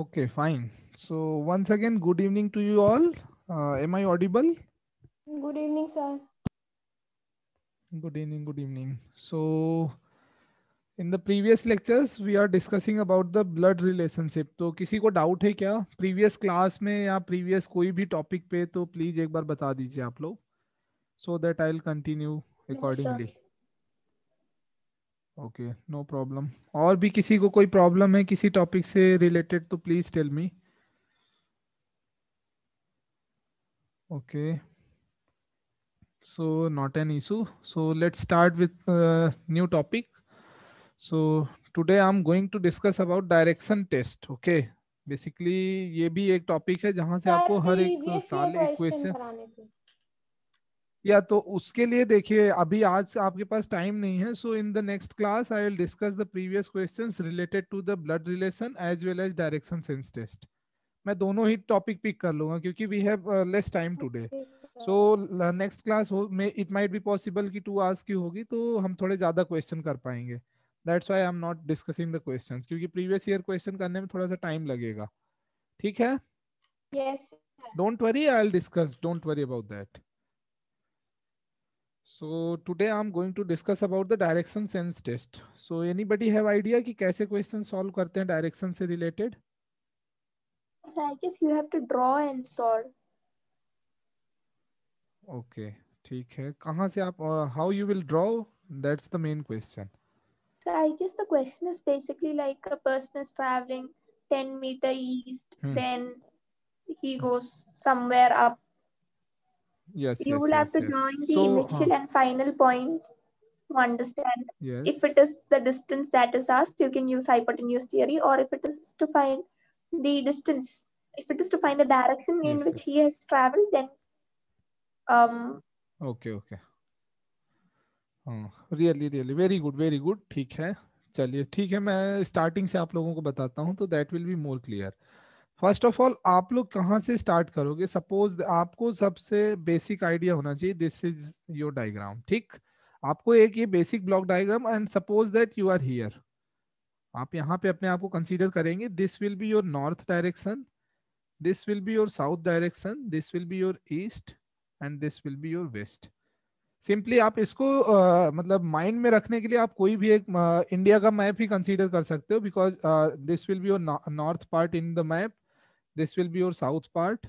Okay, fine. So once again, good evening to you all. Uh, am I audible? Good evening, sir. Good evening, good evening. So in the previous lectures, we are discussing about the blood relationship. to kisi ko doubt hai kya previous class mein ya previous koi bhi topic pe to please ek bar bata dijiye aap log so that i'll continue accordingly yes, okay no problem और भी किसी को कोई problem है किसी topic से related तो please tell me okay so not an issue so let's start with new topic so today I am going to discuss about direction test okay basically ये भी एक टॉपिक है जहां से आपको हर एक साल एक क्वेश्चन या तो उसके लिए देखिए अभी आज आपके पास टाइम नहीं है so in the next class I will discuss the previous question related to the blood relation as well as direction sense test मैं दोनों ही टॉपिक पिक कर लूंगा क्योंकि we have less time today so next class हो may it might be possible कि two hours की होगी तो हम थोड़े ज़्यादा क्वेश्चन कर पाएंगे that's why I am not discussing the question क्योंकि प्रीवियस ईयर क्वेश्चन करने में थोड़ा सा टाइम लगेगा ठीक है don't worry I will discuss don't worry about that So today I'm going to discuss about the direction sense test. So anybody have idea कि कैसे question solve करते हैं direction से related? I guess you have to draw and solve. Okay, ठीक है. कहाँ से आप uh, how you will draw? That's the main question. So I guess the question is basically like a person is traveling 10 meter east, hmm. then he goes somewhere up yes you yes, will yes, have to yes. join the so, initial uh, and final point to understand yes. if it is the distance that is asked you can use hypotenuse theory or if it is to find the distance if it is to find the direction in which yes. he has traveled then um okay okay really really very good very good ठीक है चलिए ठीक है मैं starting से आप लोगों को बताता हूँ तो that will be more clear first of all आप लोग कहाँ से स्टार्ट करोगे सपोज आपको सबसे बेसिक आइडिया होना चाहिए दिस इज योर डायग्राम ठीक आपको एक ये basic block diagram and suppose that you are here आप यहाँ पे अपने आप को कंसीडर करेंगे this will be your north direction this will be your south direction this will be your east and this will be your west simply आप इसको uh, मतलब माइंड में रखने के लिए आप कोई भी एक इंडिया uh, का मैप ही कंसीडर कर सकते हो because this will be your north part in the map this will be your south part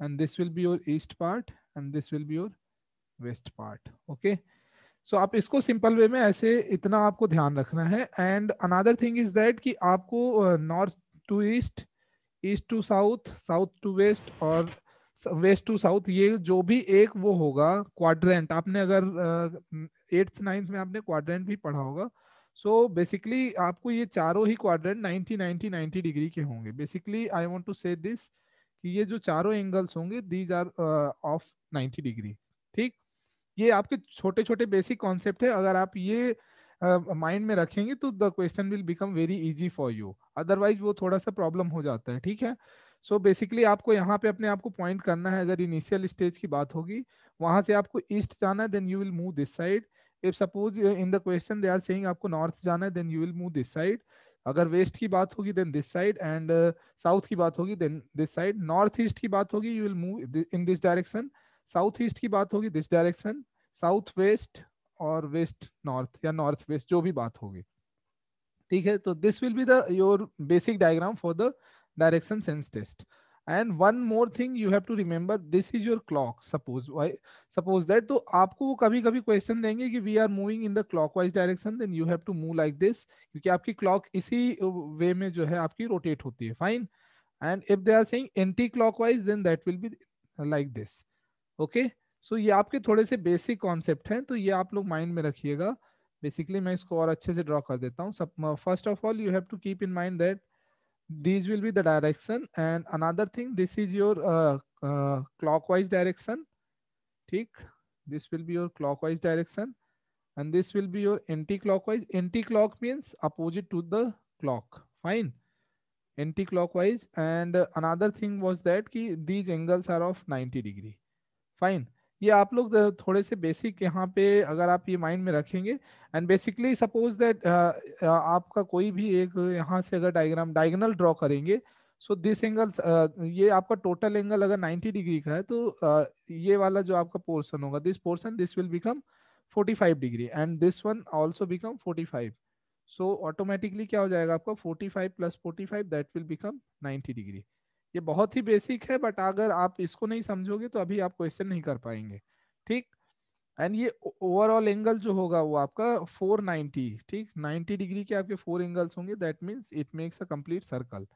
and this will be your east part and this will be your west part okay so, aap isko simple way mein aise itna aapko dhyan rakhna hai and another thing is that ki aapko north to east east to south south to west or west to south ये जो भी एक वो होगा quadrant आपने अगर eighth uh, ninth में आपने क्वाड्रेंट भी पढ़ा होगा सो बेसिकली आपको ये चारों ही क्वाड्रेंट 90 90 90 डिग्री के होंगे basically I want to say this कि ये जो चारों एंगल्स होंगे दीज आर ऑफ 90 डिग्री ठीक ये आपके छोटे छोटे बेसिक कॉन्सेप्ट है अगर आप ये माइंड uh, में रखेंगे तो the question will become very easy for you otherwise वो थोड़ा सा प्रॉब्लम हो जाता है ठीक है सो so बेसिकली आपको यहाँ पे अपने आप को पॉइंट करना है अगर इनिशियल स्टेज की बात होगी वहां से आपको ईस्ट जाना है then you will move this side if suppose in the question they are saying आपको नॉर्थ जाना है then you will move this side अगर वेस्ट की बात होगी then this side and south की बात होगी then this side north east की बात होगी you will move in this direction south east की बात होगी दिस डायरेक्शन साउथ वेस्ट और वेस्ट नॉर्थ या नॉर्थ वेस्ट जो भी बात होगी ठीक है तो this will be the your basic diagram for the direction sense test and one more thing you have to remember this is your clock suppose suppose that तो आपको वो कभी कभी क्वेश्चन देंगे कि we are moving in the clockwise direction then you have to move like this क्योंकि आपकी clock इसी वे में जो है आपकी रोटेट होती है fine and if they are saying anticlockwise then that will be like this okay so ये आपके थोड़े से बेसिक कॉन्सेप्ट हैं तो ये आप लोग माइंड में रखिएगा बेसिकली मैं इसको और अच्छे से ड्रॉ कर देता हूँ first of all you have to keep in mind that these will be the direction and another thing this is your uh, uh, clockwise direction tick this will be your clockwise direction and this will be your anti-clockwise anti-clock means opposite to the clock fine anti-clockwise and uh, another thing was that ki, these angles are of 90 degree fine ये आप लोग थोड़े से basic यहाँ पे अगर आप ये माइंड में रखेंगे एंड बेसिकली सपोज दैट आपका कोई भी एक यहाँ से अगर डायग्राम डायगनल ड्रॉ करेंगे सो दिस एंगल ये आपका टोटल एंगल अगर 90 डिग्री का है तो uh, ये वाला जो आपका पोर्सन होगा this portion this will become 45 degree and this one also become 45 so automatically क्या हो जाएगा आपका 45 plus forty that will become 90 degree ये बहुत ही बेसिक है बट अगर आप इसको नहीं समझोगे तो अभी आप क्वेश्चन नहीं कर पाएंगे ठीक एंड ये ओवरऑल एंगल जो होगा वो आपका 490 ठीक 90 डिग्री के आपके फोर एंगल्स होंगे that means it makes a complete circle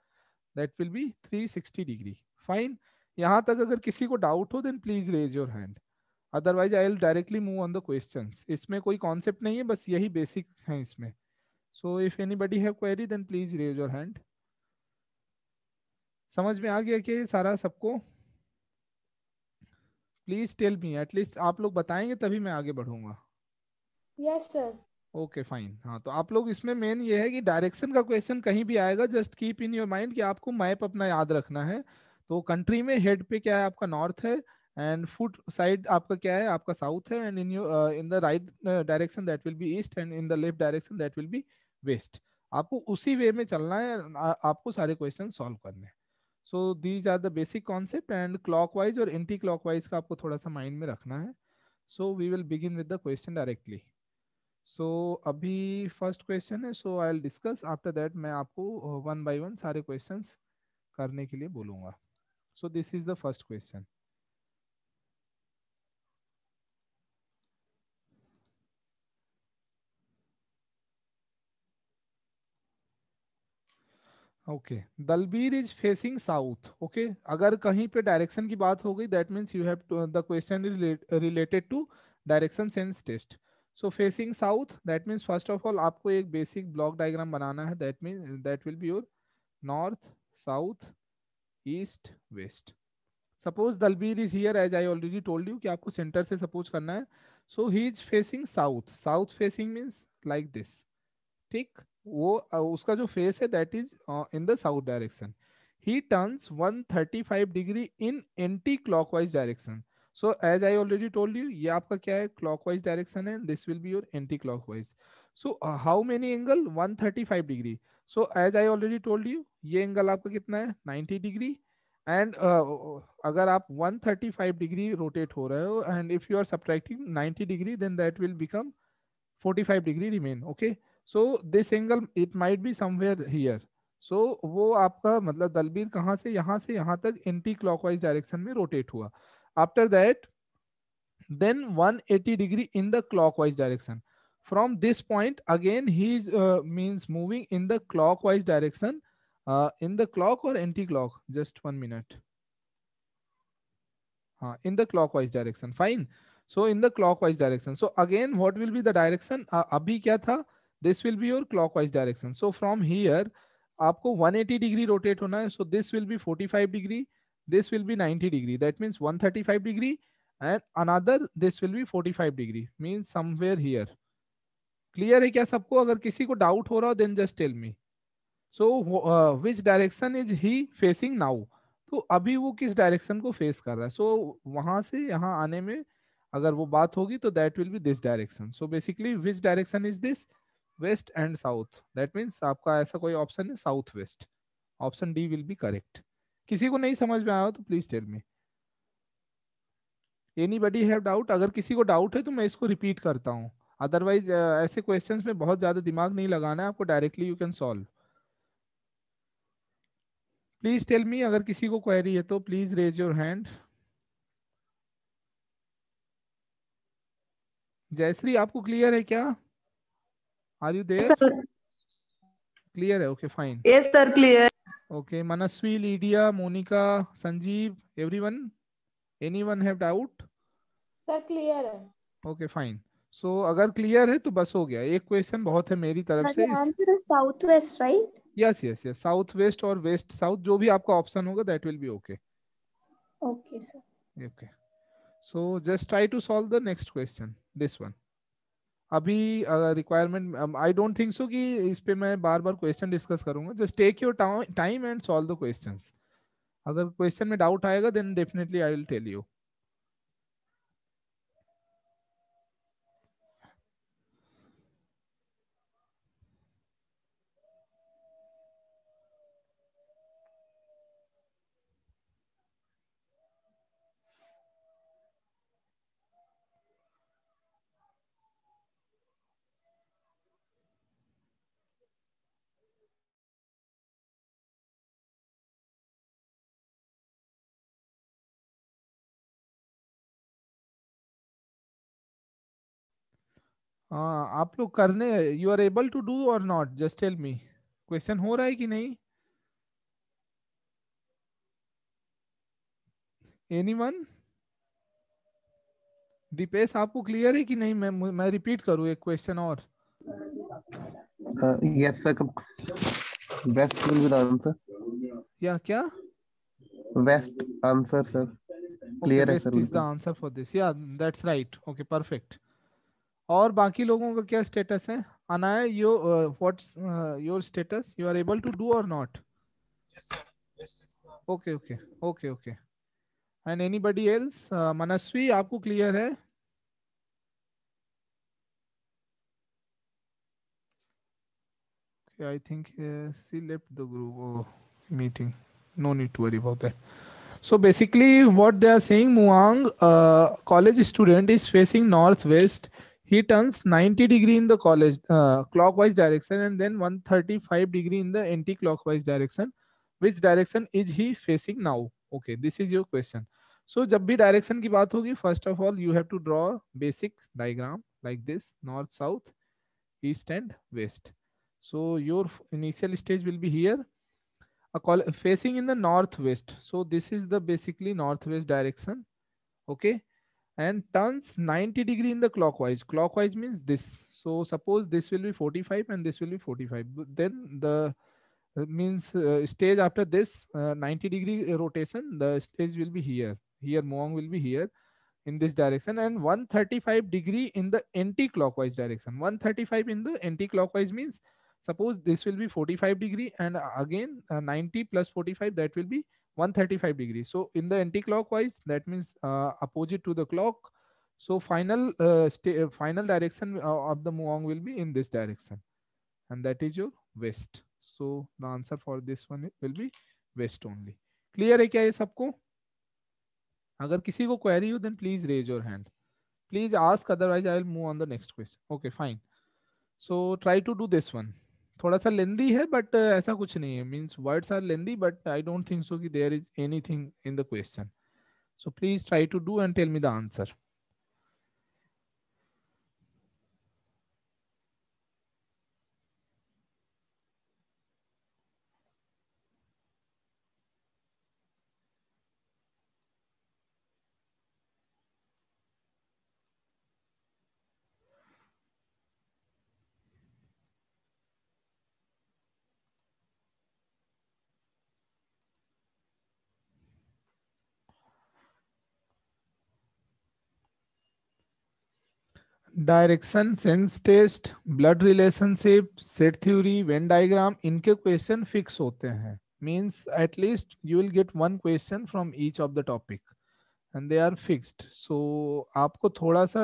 that will be 360 degree fine यहाँ तक अगर किसी को डाउट हो then please raise your hand otherwise I will directly move on the question इसमें कोई कॉन्सेप्ट नहीं है बस यही बेसिक है इसमें so if anybody have query then please raise your hand समझ में आ गया कि सारा सबको प्लीज टेल मी एटलीस्ट आप लोग बताएंगे तभी मैं आगे बढ़ूंगा यस सर ओके फाइन हाँ तो आप लोग इसमें मेन ये है कि डायरेक्शन का क्वेश्चन कहीं भी आएगा just keep in your mind कि आपको मैप अपना याद रखना है तो कंट्री में हेड पे क्या है आपका नॉर्थ है एंड फुट साइड आपका क्या है आपका साउथ है and in you in the right direction that will be east and in the left direction that will be west आपको उसी वे में चलना है आपको सारे क्वेश्चन सॉल्व करने हैं so these are the basic concept and clockwise और एंटी क्लॉकवाइज का आपको थोड़ा सा माइंड में रखना है so we will begin with the question directly so अभी फर्स्ट क्वेश्चन है so I will discuss after that मैं आपको वन बाय वन सारे क्वेश्चंस करने के लिए बोलूँगा so this is the first question okay Dalbir is facing south okay अगर कहीं पे डायरेक्शन की बात हो गई that means you have the question related to direction sense test so facing south that means first of all आपको एक basic block diagram बनाना है that mean that will be your north south east west suppose Dalbir is here as I already told you कि आपको centre से suppose करना है so he is facing south south facing means like this pick वो उसका जो face है that is in the south direction he turns 135 degree in anticlockwise direction so as I already told you ये आपका क्या है clockwise direction है this will be your anticlockwise so how many angle 135 degree so as I already told you ये angle आपका कितना है 90 degree and uh, अगर आप 135 डिग्री रोटेट हो रहे हो and if you are subtracting 90 degree then that will become 45 degree remain okay okay? So this angle it might be somewhere here सो वो आपका मतलब दलबीर कहाँ से यहाँ से यहाँ तक एंटी क्लॉकवाइज डायरेक्शन में रोटेट हुआ after that then 180 degree in the clockwise direction from this point again he is means moving in the clockwise direction in the clock और anti clock just one minute हाँ in the clockwise direction fine so in the clockwise direction so again what will be the direction अभी क्या था this will be your clockwise direction so from here आपको 180 degree rotate होना है so this will be 45 degree this will be 90 degree that means 135 degree and another this will be 45 degree means somewhere here clear है क्या सबको अगर किसी को doubt हो रहा हो then just tell me so which direction is he facing now तो अभी वो किस डायरेक्शन को फेस कर रहा है सो so, वहां से यहाँ आने में अगर वो बात होगी तो that will be this direction so basically which direction is this west and south that means आपका ऐसा कोई ऑप्शन है south west option D will be correct किसी को नहीं समझ में आया तो please tell me anybody have doubt अगर किसी को डाउट है तो मैं इसको रिपीट करता हूँ अदरवाइज ऐसे क्वेश्चंस में बहुत ज्यादा दिमाग नहीं लगाना है आपको directly you can solve please tell me अगर किसी को क्वेरी है तो please raise your hand Jayashree आपको क्लियर है क्या Are you there? Sir. Clear है okay fine. Yes sir clear. Okay Manasvi, Lydia, Monica, Sanjeev, everyone, anyone have doubt? Sir clear है. Okay fine. सो so, अगर clear है तो बस हो गया एक क्वेश्चन बहुत है मेरी तरफ से answer is south west right yes yes yes south west और वेस्ट साउथ जो भी आपका ऑप्शन होगा that will be okay okay sir okay so just try to solve the next question this one अभी requirement I don't think so कि इस पे मैं बार बार क्वेश्चन डिस्कस करूंगा just take your time and solve the questions अगर question में डाउट आएगा then definitely I will tell you हाँ आप लोग करने you are able to do और not just tell me question हो रहा है कि नहीं एनी वन दीपेश आपको क्लियर है कि नहीं मैं मैं रिपीट करूँ एक क्वेश्चन और yes sir best will answer या क्या बेस्ट आंसर सर क्लियर है sir is the answer for this या दैट्स राइट ओके परफेक्ट और बाकी लोगों का क्या स्टेटस है Anay yo what's your status you are able to do और not okay okay okay okay and anybody else Manasvi आपको क्लियर है I think C left the group meeting no need to worry about that so basically what they are saying Muang college student is facing north west he turns 90 degree in the college uh, clockwise direction and then 135 degree in the anti-clockwise direction which direction is he facing now okay this is your question so जब direction की first of all you have to draw basic diagram like this north south east and west so your initial stage will be here a call facing in the northwest so this is the basically northwest direction okay and turns 90 degree in the clockwise. Clockwise means this. So suppose this will be 45 and this will be 45. Then the uh, means uh, stage after this uh, 90 degree rotation, the stage will be here. Here Muang will be here in this direction and 135 degree in the anti-clockwise direction. 135 in the anti-clockwise means suppose this will be 45 degree and again uh, 90 plus 45 that will be 135 degree. So in the anti-clockwise, that means uh, opposite to the clock. So final uh, uh final direction uh, of the Muong will be in this direction. And that is your west. So the answer for this one will be west only. Clear है क्या ये सबको? अगर किसी को query then please raise your hand. Please ask otherwise I will move on the next question. Okay fine. So try to do this one. थोड़ा सा lengthy है बट uh, ऐसा कुछ नहीं है means words are lengthy but I don't think so कि there is anything in the question so please try to do and tell me the answer direction sense test blood relationship set theory Venn diagram इनके क्वेश्चन fix होते हैं means at least you will get one question from each of the topic and they are fixed so आपको थोड़ा सा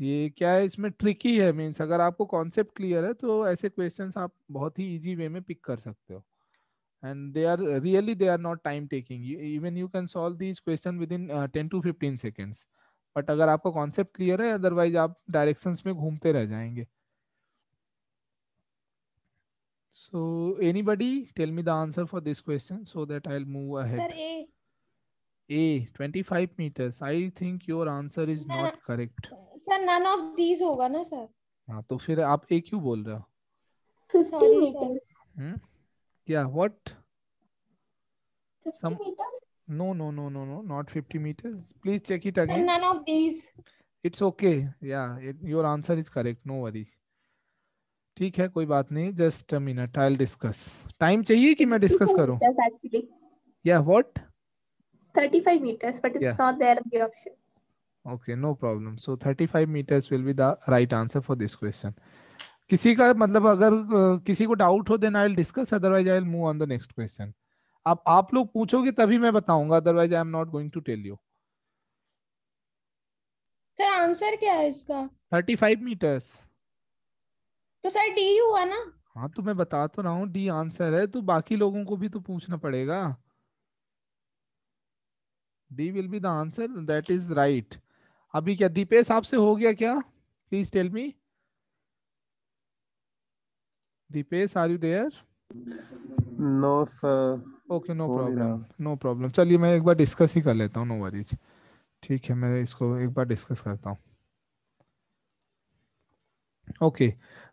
ये क्या है इसमें ट्रिकी है मीन्स अगर आपको कॉन्सेप्ट क्लियर है तो ऐसे क्वेश्चन आप बहुत ही ईजी वे में पिक कर सकते हो and they are really they are not time taking even you can solve these question within ten to fifteen seconds but अगर आपका कॉन्सेप्ट क्लियर है अदरवाइज आप डायरेक्शन में घूमते रह जाएंगे so anybody tell me the answer for this question so that i'll move ahead sir a a 25 meters i think your answer is sir, not correct sir none of these होगा ना sir हाँ तो फिर आप a क्यों बोल रहे हो 50 meters हम्म क्या what 50 Some... meters no no no no no not 50 meters please check it again none of these it's okay yeah it, your answer is correct no worry ठीक है कोई बात नहीं just minute I discuss time चाहिए कि मैं discuss करूं या what meters but it's not there the option okay no problem so 35 meters will be the right answer for this question किसी का मतलब अगर किसी को डाउट हो then I will discuss otherwise I move on the next question अब आप लोग पूछोगे तभी मैं बताऊंगा otherwise I am not going to tell you sir answer क्या है इसका 35 मीटर्स तो सर डी हुआ ना हाँ तो मैं बता तो रहा हूँ डी आंसर है तो बाकी लोगों को भी तो पूछना पड़ेगा D will be the answer that is right अभी क्या दीपेश आपसे हो गया क्या please tell me Deepesh are you there no sir okay no problem no problem चलिए मैं एक बार डिस्कस ही कर लेता हूँ नो वरीज ठीक है मैं इसको एक बार डिस्कस करता हूँ okay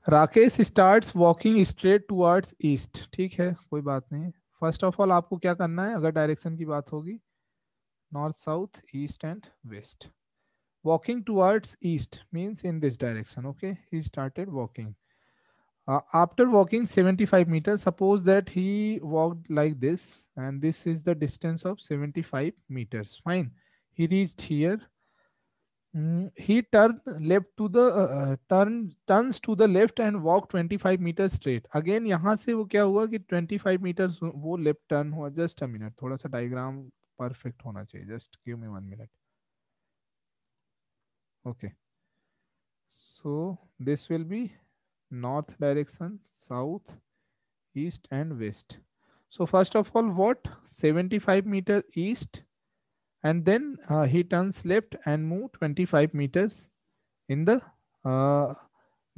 Rakesh starts walking straight towards east ठीक है कोई बात नहीं फर्स्ट ऑफ ऑल आपको क्या करना है अगर डायरेक्शन की बात होगी north south east and west walking towards east means in this direction okay he started walking Uh, after walking 75 meters, suppose that he walked like this, and this is the distance of 75 meters. Fine. He reached here. Mm, he turned left to the uh, uh turn turns to the left and walk 25 meters straight. Again, यहाँ से वो क्या हुआ कि 25 meters वो left turn हुआ. Just a minute. थोड़ा सा diagram perfect होना चाहिए. Just give me one minute. Okay. So this will be north direction, south, east and west. So first of all, what? 75 meter east and then uh, he turns left and move 25 meters in the uh,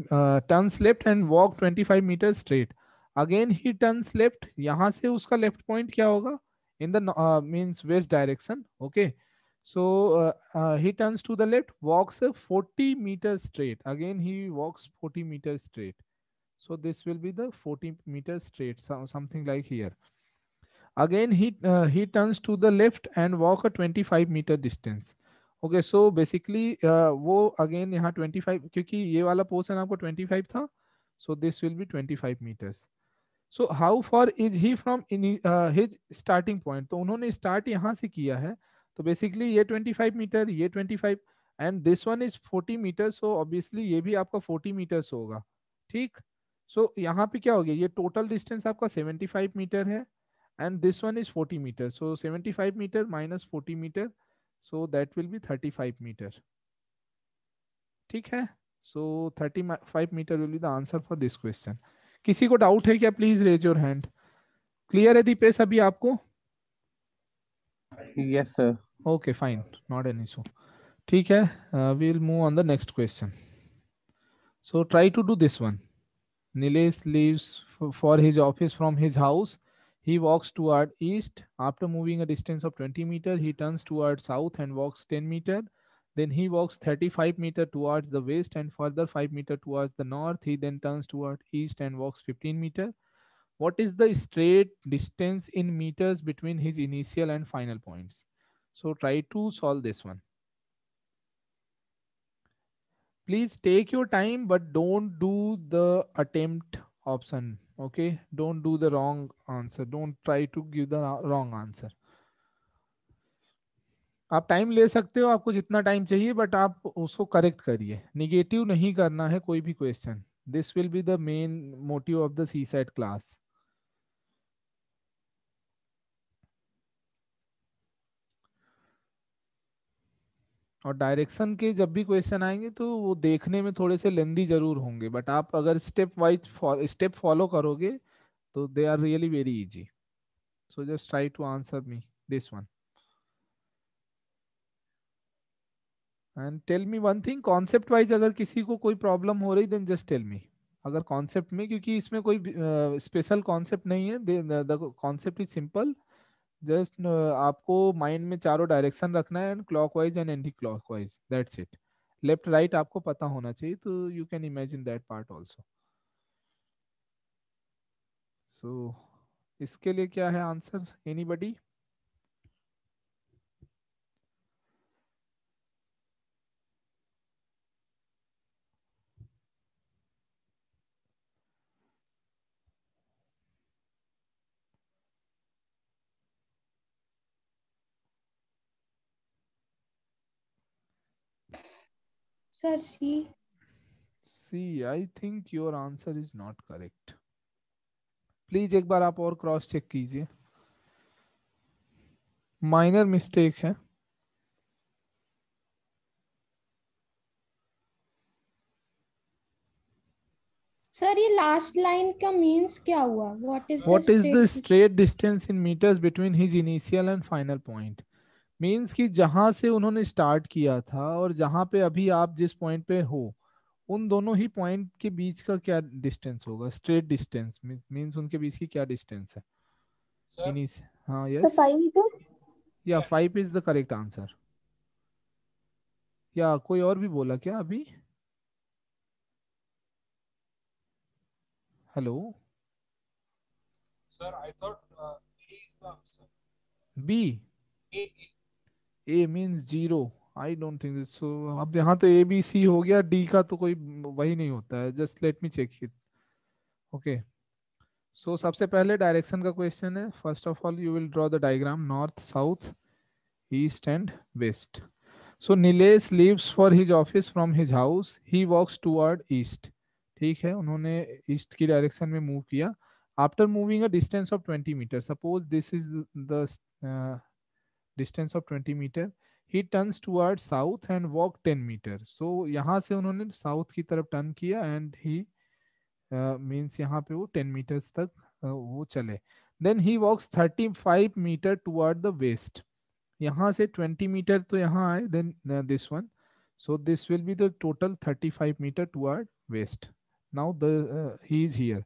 uh, turns left and walk 25 meters straight. Again he turns left. यहाँ से उसका left point क्या होगा? In the uh, means west direction. Okay. So uh, uh, he turns to the left, walks 40 meters straight. Again, he walks 40 meters straight. So this will be the 40 meters straight, so, something like here. Again, he, uh, he turns to the left and walk a 25 meter distance. Okay so basically वो again यहाँ 25 क्योंकि ये वाला portion आपको 25 था so this will be 25 meters so how for is he from his starting point तो उन्होंने start यहाँ से किया है तो बेसिकली ये 25 मीटर ये 25 and this one is 40 meter so obviously ये भी आपका 40 मीटर होगा ठीक सो so, यहाँ पे क्या हो गया ये टोटल डिस्टेंस आपका 75 मीटर है and this one is 40 meter so 75 meter minus 40 meter so that will be 35 meter ठीक है so thirty five meter will be the answer for this question किसी को डाउट है क्या please raise your hand clear है दीपेश अभी आपको yes yes, sir okay fine not an issue ठीक uh, we'll move on the next question. So try to do this one. Nilesh leaves for his office from his house. He walks toward east. After moving a distance of 20 meter, he turns toward south and walks 10 meter. Then he walks 35 meter towards the west and further 5 meter towards the north. He then turns toward east and walks 15 meter. What is the straight distance in meters between his initial and final points? So try to solve this one. Please take your time, but don't do the attempt option. Okay. Don't do the wrong answer. Don't try to give the wrong answer. आप time ले सकते हो आपको जितना time चाहिए but आप उसको correct करिए निगेटिव नहीं करना है कोई भी question this will be the main motive of the C set class और डायरेक्शन के जब भी क्वेश्चन आएंगे तो वो देखने में थोड़े से लेंदी जरूर होंगे बट आप अगर स्टेप वाइज स्टेप फॉलो करोगे तो they are really very easy so just try to answer me this one and tell me one thing concept wise अगर किसी को कोई प्रॉब्लम हो रही देन जस्ट टेल मी अगर कॉन्सेप्ट में क्योंकि इसमें कोई स्पेशल uh, कॉन्सेप्ट नहीं है कॉन्सेप्ट इज सिंपल जस्ट आपको माइंड में चारों डायरेक्शन रखना है and wise and anti wise that's it left right आपको पता होना चाहिए तो you can imagine that part also so इसके लिए क्या है answer anybody Sir, C. C. I think your answer is not correct. please एक बार आप और क्रॉस चेक कीजिए माइनर मिस्टेक है सर ये लास्ट लाइन का मींस क्या हुआ what is what is the straight distance in meters between his initial and final point means कि जहाँ से उन्होंने स्टार्ट किया था और जहाँ पे अभी आप जिस पॉइंट पे हो उन दोनों ही पॉइंट के बीच का क्या डिस्टेंस होगा स्ट्रेट डिस्टेंस मीन्स उनके बीच की क्या डिस्टेंस है Sir? हाँ यस या five is the correct answer या कोई और भी बोला क्या अभी hello sir I thought B A means zero I don't think so अब यहाँ तो ए बी सी हो गया डी का तो कोई वही नहीं होता है just let me check it okay so सबसे पहले डायरेक्शन का क्वेश्चन है first of all you will draw the diagram north south east and west so Nilesh leaves for his office from his house he walks toward east ठीक है उन्होंने east की direction में move किया after moving a distance of twenty meter suppose this is the distance of 20 meter. He turns towards south and walk 10 meter. So यहाँ से उन्होंने south की तरफ turn किया and he uh, means यहाँ पे वो 10 meters तक uh, वो चले. Then he walks 35 meter toward the west. यहाँ से 20 meter तो यहाँ आए then uh, this one. So this will be the total 35 meter toward west. Now the uh, he is here.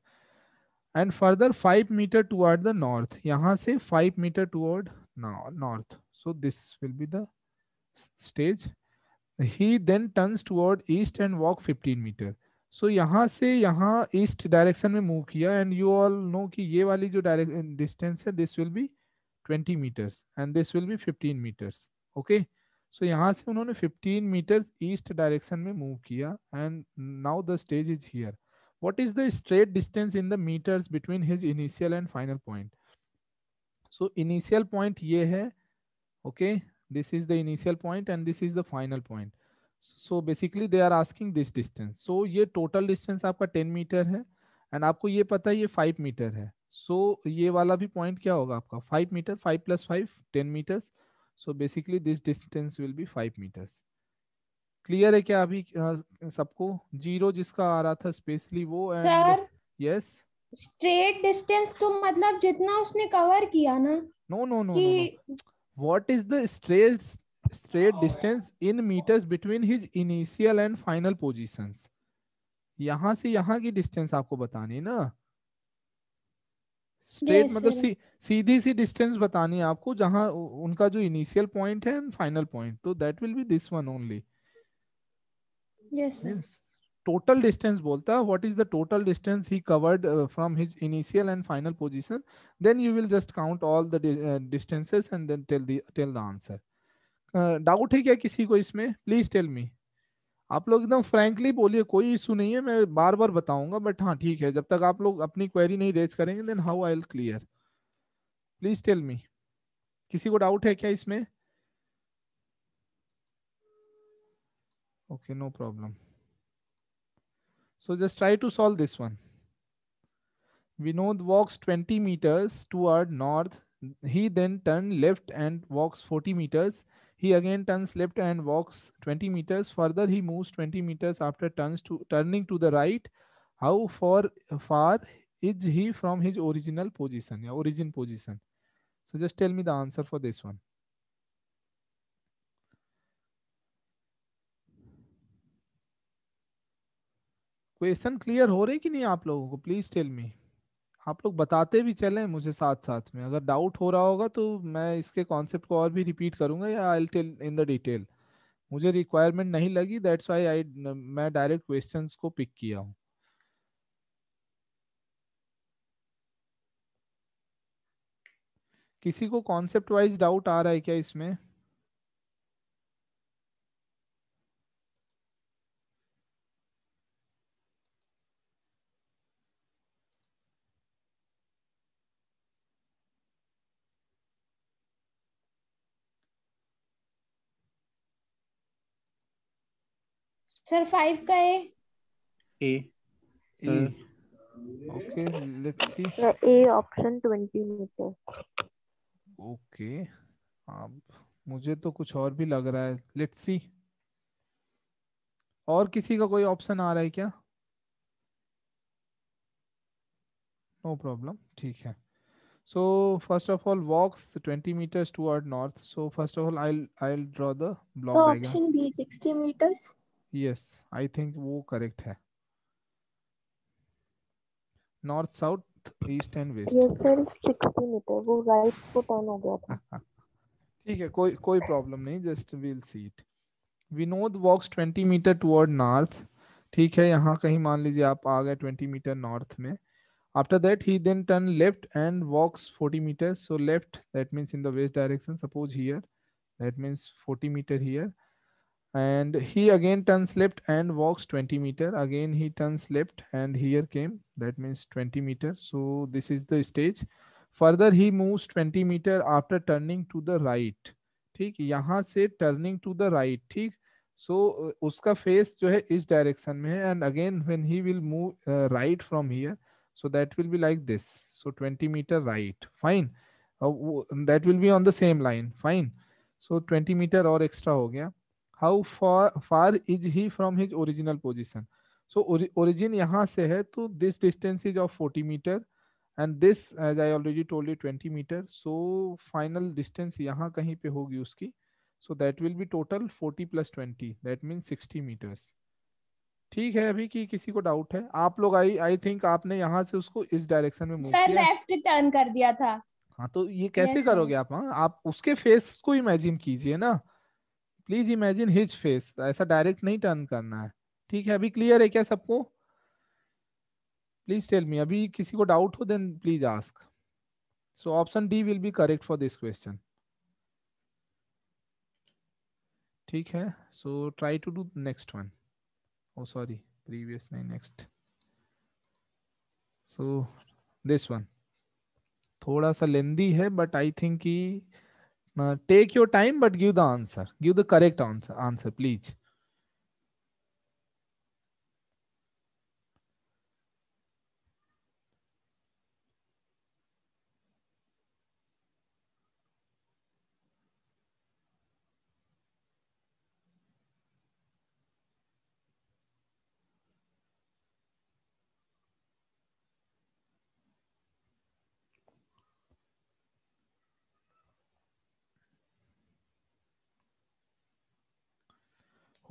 And further five meter toward the north यहाँ से five meter toward north so this will be the stage he then turns toward east and walk 15 meter so so, यहाँ से यहाँ east direction में move किया and you all know कि ये वाली जो डायरेक्ट डिस्टेंस है this will be 20 meters and this will be 15 meters okay so यहाँ से उन्होंने 15 मीटर्स ईस्ट डायरेक्शन में मूव किया and now the stage is here what is the straight distance in the meters between his initial and final point so initial point ye hai okay this is the initial point and this is the final point so basically they are asking this distance so ये total distance आपका 10 metre है and आपको ये पता है ये 5 metre है सो so, ये वाला भी पॉइंट क्या होगा आपका 5 meter 5 plus 5 10 meters so basically this distance will be 5 meters clear है क्या अभी सबको जीरो जिसका आ रहा था स्पेशली वो सर यस स्ट्रेट डिस्टेंस तो मतलब जितना उसने कवर किया ना no no no what is the straight straight distance in meters between his initial and final positions यहां से यहां की डिस्टेंस आपको बतानी है ना स्ट्रेट yes, मतलब सी, सीधी सी डिस्टेंस बतानी है आपको जहां उनका जो इनिशियल पॉइंट है एंड फाइनल पॉइंट तो that will be this one only yes sir total distance बोलता है what is the total distance he covered from his initial and final position then you will just count all the distances and then tell tell the answer doubt है क्या किसी को इसमें please tell मी आप लोग एकदम फ्रेंकली बोलिए कोई इशू नहीं है मैं बार बार बताऊंगा बट हाँ ठीक है जब तक आप लोग अपनी क्वेरी नहीं रेज करेंगे then how I will clear please tell me किसी को डाउट है क्या इसमें okay no problem So just try to solve this one. We know walks 20 meters toward north. He then turns left and walks 40 meters. He again turns left and walks 20 meters. Further, he moves 20 meters after turns to turning to the right. How far, far is he from his original position, Yeah, origin position? So just tell me the answer for this one. Question clear हो रहे कि नहीं आप लोगों को please tell मी आप लोग बताते भी चलें मुझे साथ साथ में अगर डाउट हो रहा होगा तो मैं इसके कॉन्सेप्ट को और भी रिपीट करूंगा या I tell in the detail मुझे रिक्वायरमेंट नहीं लगी दैट्स वाई आई मैं डायरेक्ट क्वेश्चन को पिक किया हूँ किसी को कॉन्सेप्ट वाइज डाउट आ रहा है क्या इसमें सर फाइव का A A okay let's see A option twenty meter okay अब मुझे तो कुछ और भी लग रहा है लेट्स सी और किसी का कोई ऑप्शन आ रहा है क्या नो प्रॉब्लम ठीक है so first of all walks twenty meters toward north so first of all I I draw the block option B 60 meters yes I think वो करेक्ट है north south east and west yes sir 60 meter वो right को turn हो गया था ठीक है कोई कोई प्रॉब्लम नहीं just will see it Vinod walks 20 meter toward north ठीक है यहाँ कहीं मान लीजिए आप आ गए 20 मीटर नॉर्थ में after that he then turn left and walks 40 meters so left that means in the west direction suppose here that means 40 meter here and he again turns left and walks 20 meter again he turns left and here came that means 20 meter so this is the stage further he moves 20 meter after turning to the right ठीक यहां से turning to the right ठीक so uh, उसका face जो है इस direction में है and again when he will move uh, right from here so that will be like this so 20 meter right fine uh, that will be on the same line fine so 20 meter or extra हो गया how for far is he from his original position so origin यहाँ से है तो this distance is of forty meter and this as I already told you twenty meter so final distance यहाँ कहीं पे होगी उसकी सो that will be total forty plus twenty that mean sixty meters ठीक है अभी कि किसी को डाउट है आप लोग आई आई थिंक आपने यहाँ से उसको इस डायरेक्शन में सर लेफ्ट टर्न कर दिया था हाँ तो ये कैसे yes, करोगे आप हा? आप उसके फेस को इमेजिन कीजिए ना प्लीज इमेजिन हिज फेस ऐसा डायरेक्ट नहीं टर्न करना है ठीक है अभी क्लियर है क्या सबको प्लीज टेल मी अभी किसी को डाउट हो then please ask so option D will be correct for this question ठीक है so try to do next one oh sorry previous नहीं नेक्स्ट सो दिस वन थोड़ा सा लेंदी है बट आई थिंक कि Uh, take your time, but give the answer. Give the correct answer, answer please.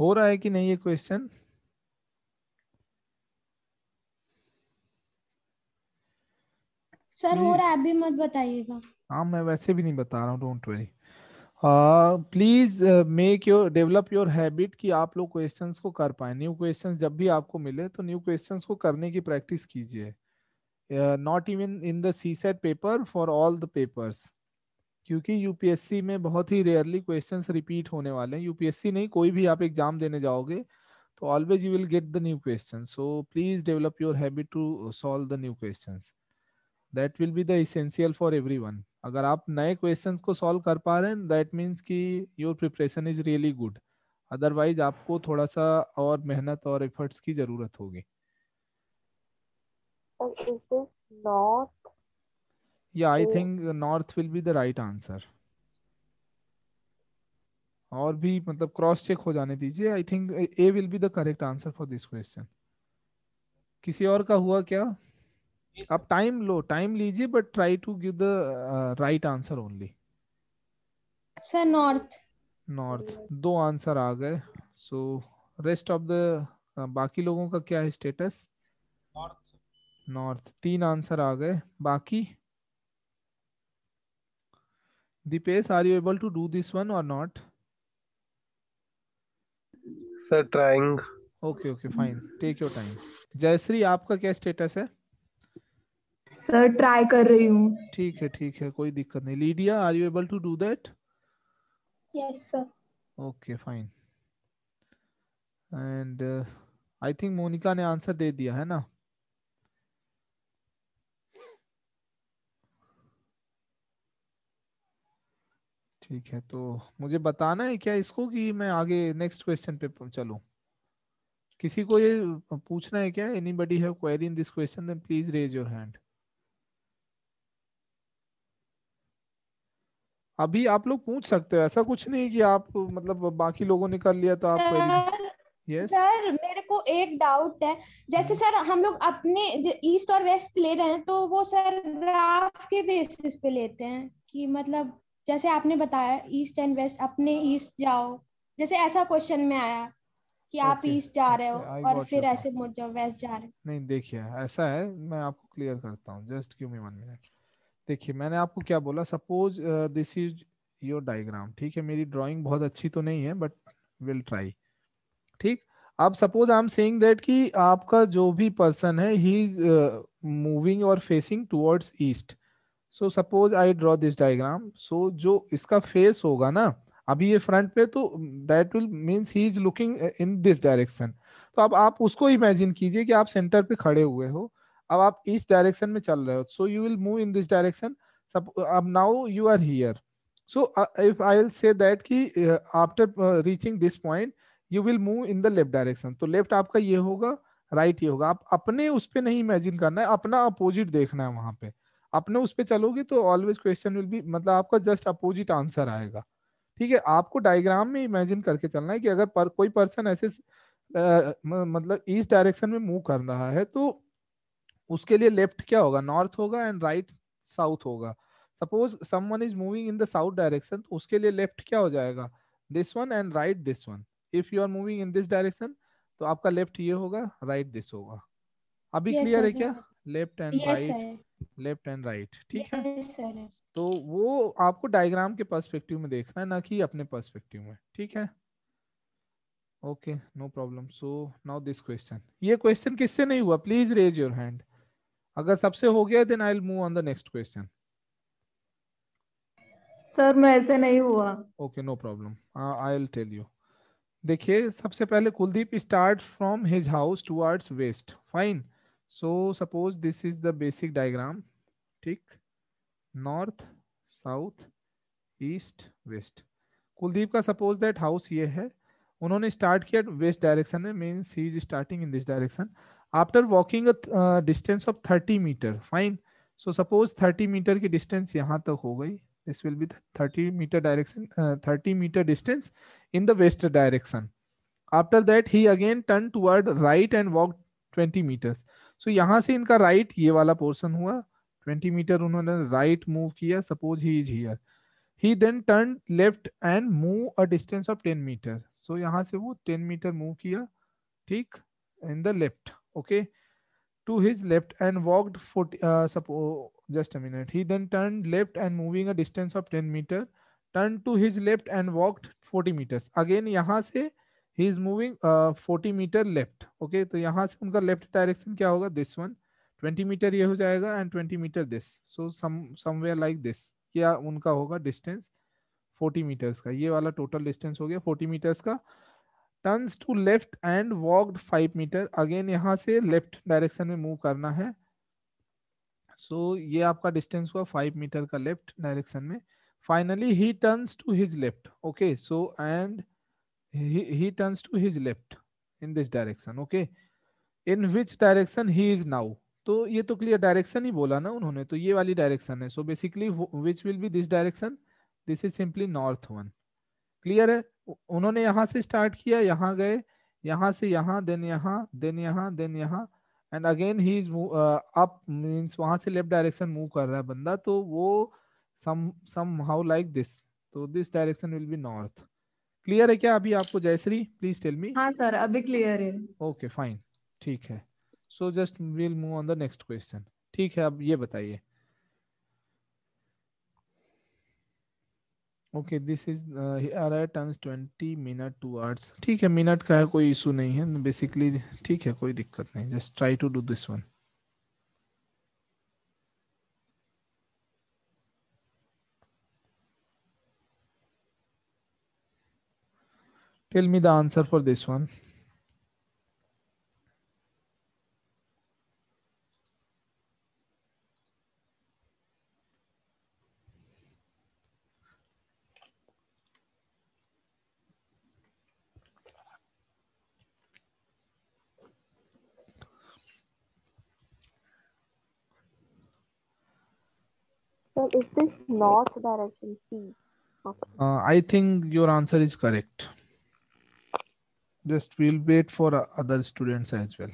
हो रहा है कि नहीं ये क्वेश्चन सर हो रहा है अभी मत बताइएगा हाँ मैं वैसे भी नहीं बता रहा हूँ don't worry please make your develop your habit कि आप लोग क्वेश्चंस को कर पाए न्यू क्वेश्चंस जब भी आपको मिले तो न्यू क्वेश्चंस को करने की प्रैक्टिस कीजिए not even in the C set paper for all the papers क्योंकि यूपीएससी में बहुत ही रेयरली क्वेश्चंस रिपीट होने वाले हैं यूपीएससी नहीं कोई भी आप एग्जाम देने जाओगे तो always you will get the new question so please develop your habit to solve the new question that will be the essential for every अगर आप नए क्वेश्चन को सॉल्व कर पा रहे हैं दैट मीन्स कि your preparation is really good otherwise आपको थोड़ा सा और मेहनत और एफर्ट्स की जरूरत होगी not Yeah, I think north will be the right answer. और भी मतलब क्रॉस चेक हो जाने दीजिए I think A will be the correct answer for this question किसी और का हुआ क्या आप टाइम लो टाइम लीजिए but try to give the right answer only sir north north दो आंसर आ गए सो रेस्ट ऑफ द बाकी लोगों का क्या है स्टेटस नॉर्थ नॉर्थ तीन आंसर आ गए बाकी Dipesh, are you able to do this one or not? Sir, trying. Okay, okay, fine. Take your time. Jayashree आपका क्या स्टेटस है सर ट्राई कर रही हूँ ठीक है ठीक है कोई दिक्कत नहीं Lydia are you able to do that yes sir okay fine and I think Monica ने आंसर दे दिया है ना ठीक है तो मुझे बताना है क्या इसको कि मैं आगे नेक्स्ट क्वेश्चन पे चलू किसी को ये पूछना है क्या anybody have query in this question then please raise your hand अभी आप लोग पूछ सकते हो ऐसा कुछ नहीं कि आप मतलब बाकी लोगों ने कर लिया तो आप सर, yes? सर मेरे को एक डाउट है जैसे सर हम लोग अपने ईस्ट और वेस्ट ले रहे हैं तो वो सर ग्राफ के बेसिस पे लेते हैं कि मतलब जैसे आपने बताया ईस्ट एंड वेस्ट अपने ईस्ट जाओ जैसे ऐसा क्वेश्चन में आया कि okay. आप ईस्ट जा रहे हो okay, और फिर ऐसे मुड़ जाओ वेस्ट जा रहे हो नहीं देखिए ऐसा है मैं आपको क्लियर करता हूँ just give me one minute देखिए मैंने आपको क्या बोला suppose this is your diagram ठीक है मेरी ड्राइंग बहुत अच्छी तो नहीं है बट विल ट्राई ठीक अब suppose I am saying that कि आपका जो भी पर्सन है ही इज मूविंग और facing towards east so suppose I draw this diagram so जो इसका फेस होगा ना अभी ये फ्रंट पे तो that will means he is looking in this direction तो अब आप उसको इमेजिन कीजिए कि आप सेंटर पे खड़े हुए हो अब आप इस डायरेक्शन में चल रहे हो so you will move in this direction अब now you are here so if I will say that कि after reaching this point you will move in the left direction तो लेफ्ट आपका ये होगा राइट right ये होगा आप अपने उस पर नहीं इमेजिन करना है अपना अपोजिट देखना है वहां पे अपने उस पर चलोगे तो ऑलवेज क्वेश्चन विल बी मतलब आपका जस्ट अपोजिट आंसर आएगा ठीक है आपको डायग्राम में इमेजिन करके चलना है कि अगर पर, कोई पर्सन ऐसे आ, मतलब ईस्ट डायरेक्शन में मूव कर रहा है तो उसके लिए लेफ्ट क्या होगा नॉर्थ होगा एंड राइट साउथ होगा suppose someone is moving in the south direction तो उसके लिए लेफ्ट क्या हो जाएगा this one and right this one if you are moving in this direction तो आपका लेफ्ट ये होगा राइट right दिस होगा अभी क्लियर yes, है क्या left and right left and right ठीक है तो वो आपको डायग्राम के पर्सपेक्टिव में देखना है ना कि अपने पर्सपेक्टिव में ठीक है okay no problem so now this question ये क्वेश्चन किससे नहीं हुआ प्लीज रेज योर हैंड अगर सबसे हो गया then I will move on the next question sir मैं ऐसे नहीं हुआ okay no problem I will tell you देखिए सबसे पहले Kuldeep start from his house towards west fine so suppose this is the basic diagram ठीक north south east west Kuldeep का suppose that house ये है उन्होंने स्टार्ट किया वेस्ट डायरेक्शन में means he is starting in this direction after walking distance of thirty meter fine so suppose thirty meter की distance यहाँ तक हो गई this will be thirty meter direction thirty meter distance in the west direction after that he again turn toward right and walk twenty meters so so, यहाँ से इनका right right, ये वाला पोर्सन हुआ ट्वेंटी मीटर उन्होंने right move किया suppose he is here he then turn left and move a distance of ten meter so यहाँ से वो टेन मीटर मूव किया ठीक in the left okay to his left and walked suppose just a minute he then turn left and moving a distance of ten meter turn to his left and walked forty meters again यहाँ से ही is moving forty meter left okay तो यहाँ से उनका left direction क्या होगा this one twenty metre ये हो जाएगा and twenty meter this so somewhere like this क्या उनका होगा डिस्टेंस फोर्टी मीटर्स का ये वाला टोटल डिस्टेंस हो गया फोर्टी मीटर्स का turns to left and walked five meter again यहाँ से लेफ्ट डायरेक्शन में मूव करना है सो so, ये आपका डिस्टेंस हुआ फाइव मीटर का लेफ्ट डायरेक्शन में finally he turns to his left okay so and he, he turns to his left in this direction okay in which direction he is now तो ये तो clear direction ही बोला ना उन्होंने तो ये वाली डायरेक्शन है so basically which will be this direction this is simply north one clear है उन्होंने यहाँ से स्टार्ट किया यहाँ गए यहाँ से यहाँ देन यहाँ देन यहाँ देन यहाँ and again he is up means वहाँ से लेफ्ट डायरेक्शन मूव कर रहा है बंदा तो वो some some how like this तो this direction will be north clear है क्या अभी आपको जयश्री प्लीज टेल मी हाँ सर अभी क्लियर है ओके फाइन ठीक है so just will move on the next question ठीक है अब ये बताइए okay this is are I turns twenty minute to hours ठीक है मिनट का है कोई इशू नहीं है बेसिकली ठीक है कोई दिक्कत नहीं just try to do this one Tell me the answer for this one. Sir, is this north direction C? Okay. Uh, I think your answer is correct just we'll wait for other students as well.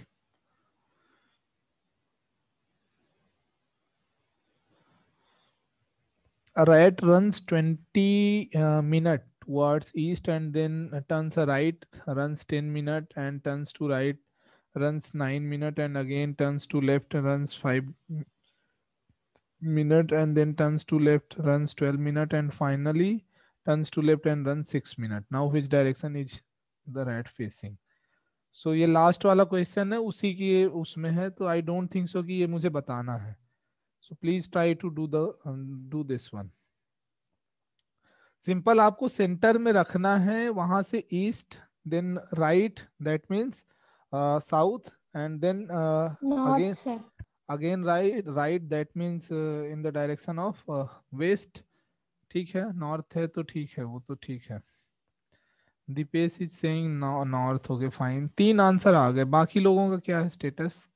A right runs 20 uh, minute towards east and then turns a right, runs 10 minute and turns to right, runs 9 minute and again turns to left, runs 5 minute and then turns to left, runs 12 minute and finally turns to left and runs 6 minute. Now which direction is the right facing so ये last वाला question है उसी की उसमें है तो आई don't think so कि ये मुझे बताना है so please try to do the do this one simple आपको सेंटर में रखना है वहां से east then right that means south and then again again right right that means in the direction of west ठीक है नॉर्थ है तो ठीक है वो तो ठीक है दीपेश इज सेइंग नॉर्थ हो गए फाइन तीन आंसर आ गए बाकी लोगों का क्या है स्टेटस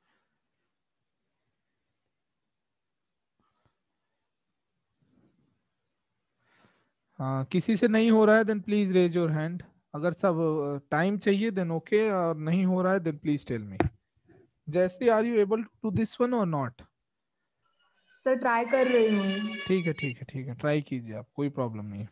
Uh, हाँ, किसी से नहीं हो रहा है then please raise your hand अगर सब टाइम uh, चाहिए देन ओके okay, और नहीं हो रहा है देन प्लीज टेल मी जैसे are you able to this one और नॉट सर ट्राई कर रही हूँ ठीक है ठीक है ठीक है ट्राई कीजिए आप कोई प्रॉब्लम नहीं है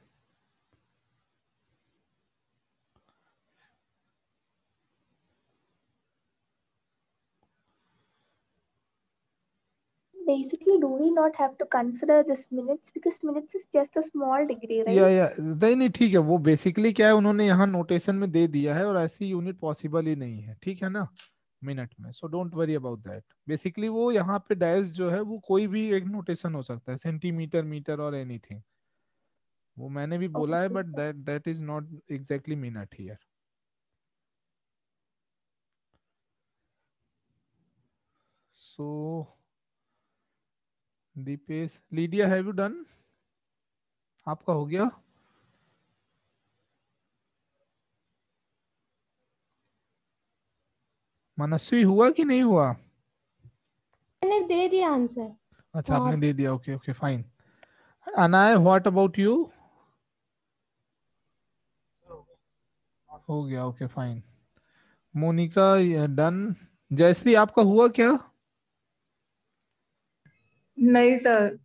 basically do we not have to consider this minutes because minutes is just a small degree right yeah yeah नहीं नहीं theek hai wo basically kya hai unhone yahan notation mein de diya hai aur ऐसी unit possible hi nahi hai theek hai na minute में so don't worry about that basically वो यहाँ पे DISE जो है वो कोई भी एक नोटेशन हो सकता है सेंटीमीटर मीटर और एनीथिंग वो मैंने भी okay, बोला है but that that is not exactly minute here so Deepesh Lydia have you done आपका हो गया मनस्वी हुआ कि नहीं हुआ मैंने दे दिया आंसर अच्छा आपने हाँ। दे दिया okay okay fine Anay what about you हो गया okay fine Monica done Jayshree आपका हुआ क्या नहीं sir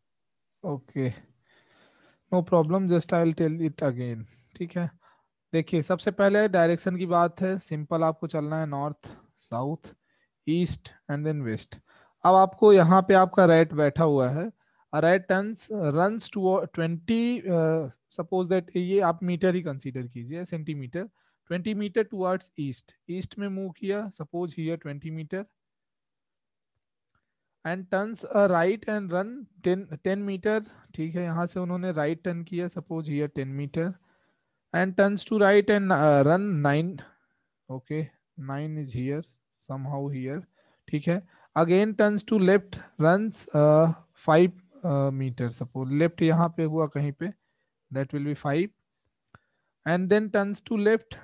okay no problem just I tell it again ठीक है देखिए सबसे पहले डायरेक्शन की बात है सिंपल आपको चलना है north south east and then west अब आपको यहाँ पे आपका रेट बैठा हुआ है right turns runs to twenty suppose that ये आप मीटर ही कंसीडर कीजिए centimeter twenty meter towards east east में मूव किया suppose here twenty meter and turns a right and run ten ten meter ठीक है यहाँ से उन्होंने राइट टर्न किया suppose here ten meter and turns to right and run nine okay nine is here how here ठीक है again turns to left run five meter suppose left यहाँ पे हुआ कहीं पे that will be five and then turns to left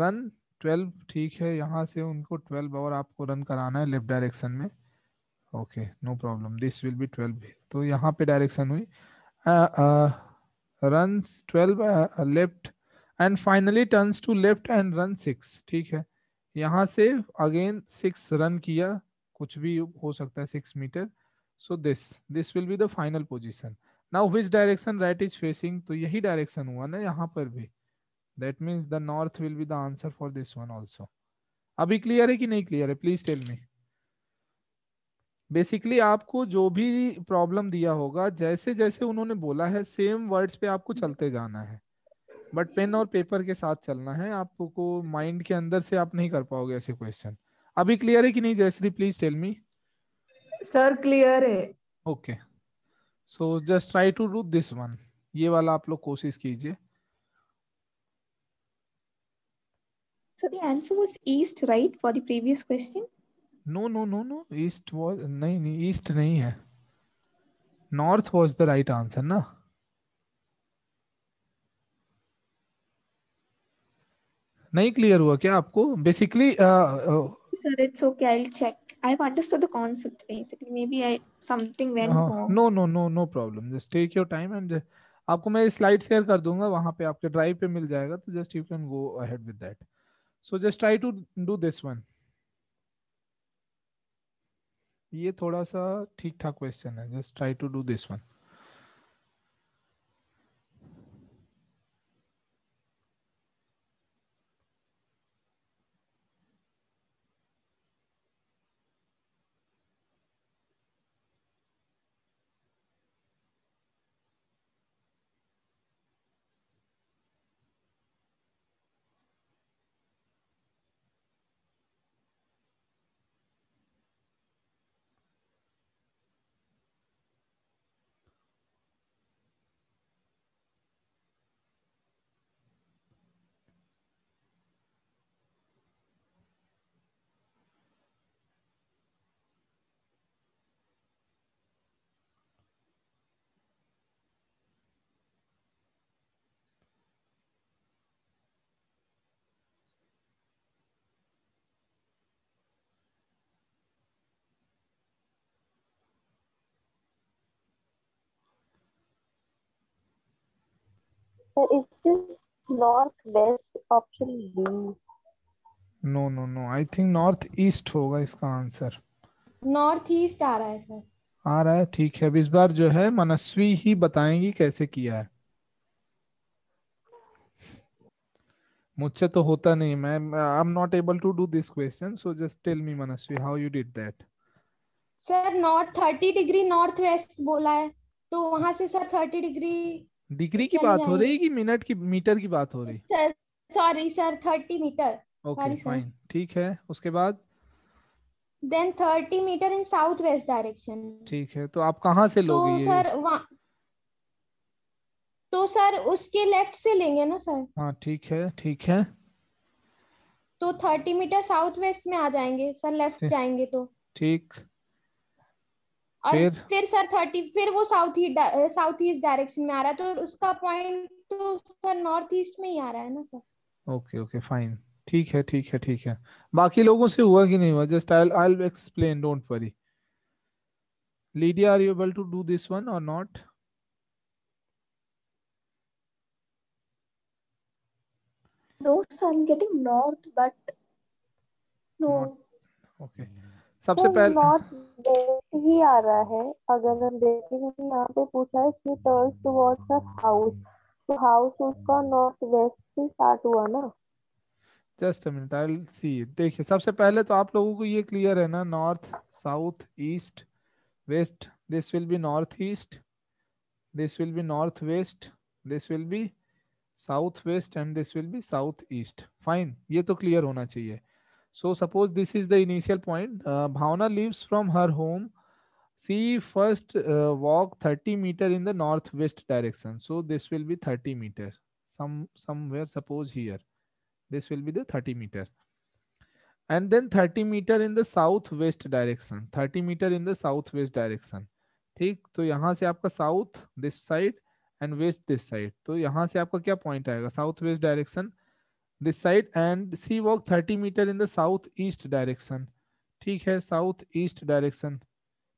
run twelve ठीक है यहाँ से उनको ट्वेल्व और आपको रन कराना है लेफ्ट डायरेक्शन में okay no problem this will be twelve तो यहाँ पे डायरेक्शन हुई run twelve left and finally turns to left and run six ठीक है यहाँ से अगेन सिक्स रन किया कुछ भी हो सकता है six meter so this this will be the final position now which direction right is facing तो यही डायरेक्शन हुआ ना यहाँ पर भी that means the north will be the answer for this one also अभी क्लियर है कि नहीं क्लियर है प्लीज टेल मी बेसिकली आपको जो भी प्रॉब्लम दिया होगा जैसे जैसे उन्होंने बोला है सेम वर्ड्स पे आपको चलते जाना है बट पेन और पेपर के साथ चलना है आपको माइंड के अंदर से आप नहीं कर पाओगे ऐसे क्वेश्चन अभी क्लियर है कि नहीं Jayshree please tell me sir clear है okay so just try to do this one ये वाला आप लोग कोशिश कीजिए So the answer was east, right, for the previous question? No no no no east was नहीं नहीं ईस्ट नहीं है north was the right answer ना नहीं क्लियर हुआ क्या आपको basically sir it's okay I will check I have understood the concept basically maybe I something went wrong no no no no problem just take your time and आपको मैं slide share कर दूंगा वहां पे आपके drive पे मिल जाएगा तो just you can go ahead with that so just try to do this one ये थोड़ा सा ठीक ठाक क्वेश्चन है just try to do this one Sir, is this northwest option B? No, no, no. I think northeast होगा इसका answer north east आ रहा है sir. आ रहा है ठीक है अब इस बार जो है मनस्वी ही बताएंगी कैसे किया है मुझसे तो होता नहीं मैं I am not able to do this question so just tell me Manasvi how you did that sir north 30 degree north west बोला है तो वहां से सर 30 डिग्री डिग्री तो की बात हो रही है कि मिनट की मीटर की बात हो रही sorry sir thirty meter okay fine ठीक है उसके बाद then thirty meter in south west direction ठीक है तो आप कहाँ से तो लोगे तो सर तो सर उसके लेफ्ट से लेंगे ना सर हाँ ठीक है ठीक है तो थर्टी मीटर साउथ वेस्ट में आ जाएंगे सर लेफ्ट जाएंगे तो ठीक और फिर फिर सर थर्टी फिर वो साउथ साउथ ईस्ट डायरेक्शन में आ रहा है तो उसका पॉइंट तो सर नॉर्थ ईस्ट में ही आ रहा है ना सर ओके ओके फाइन ठीक है ठीक है ठीक है बाकी लोगों से हुआ कि नहीं हुआ just I I explain don't worry Lydia are you able to do this one और not no sir getting north but no okay सबसे oh, पहले ही आ रहा है अगर हम देखें तो यहाँ पे पूछा है she turns towards her house तो हाउस उसका नॉर्थ वेस्ट से स्टार्ट हुआ ना just a minute I will see देखिए सबसे पहले तो आप लोगों को ये क्लियर है ना north south east west this will be north east this will be north west this will be south west and this will be south east fine ये तो क्लियर होना चाहिए So suppose this is the initial point. Uh, Bhavna leaves from her home. She first uh, walk 30 meter in the northwest direction. So this will be 30 meter. Some somewhere suppose here. This will be the 30 meter. And then 30 meter in the southwest direction. 30 meter in the southwest direction. ठीक तो यहाँ से आपका south this side and west this side. तो यहाँ से आपका क्या point आएगा south west direction. this side and sea walk 30 meter in the southeast direction ठीक है साउथ ईस्ट डायरेक्शन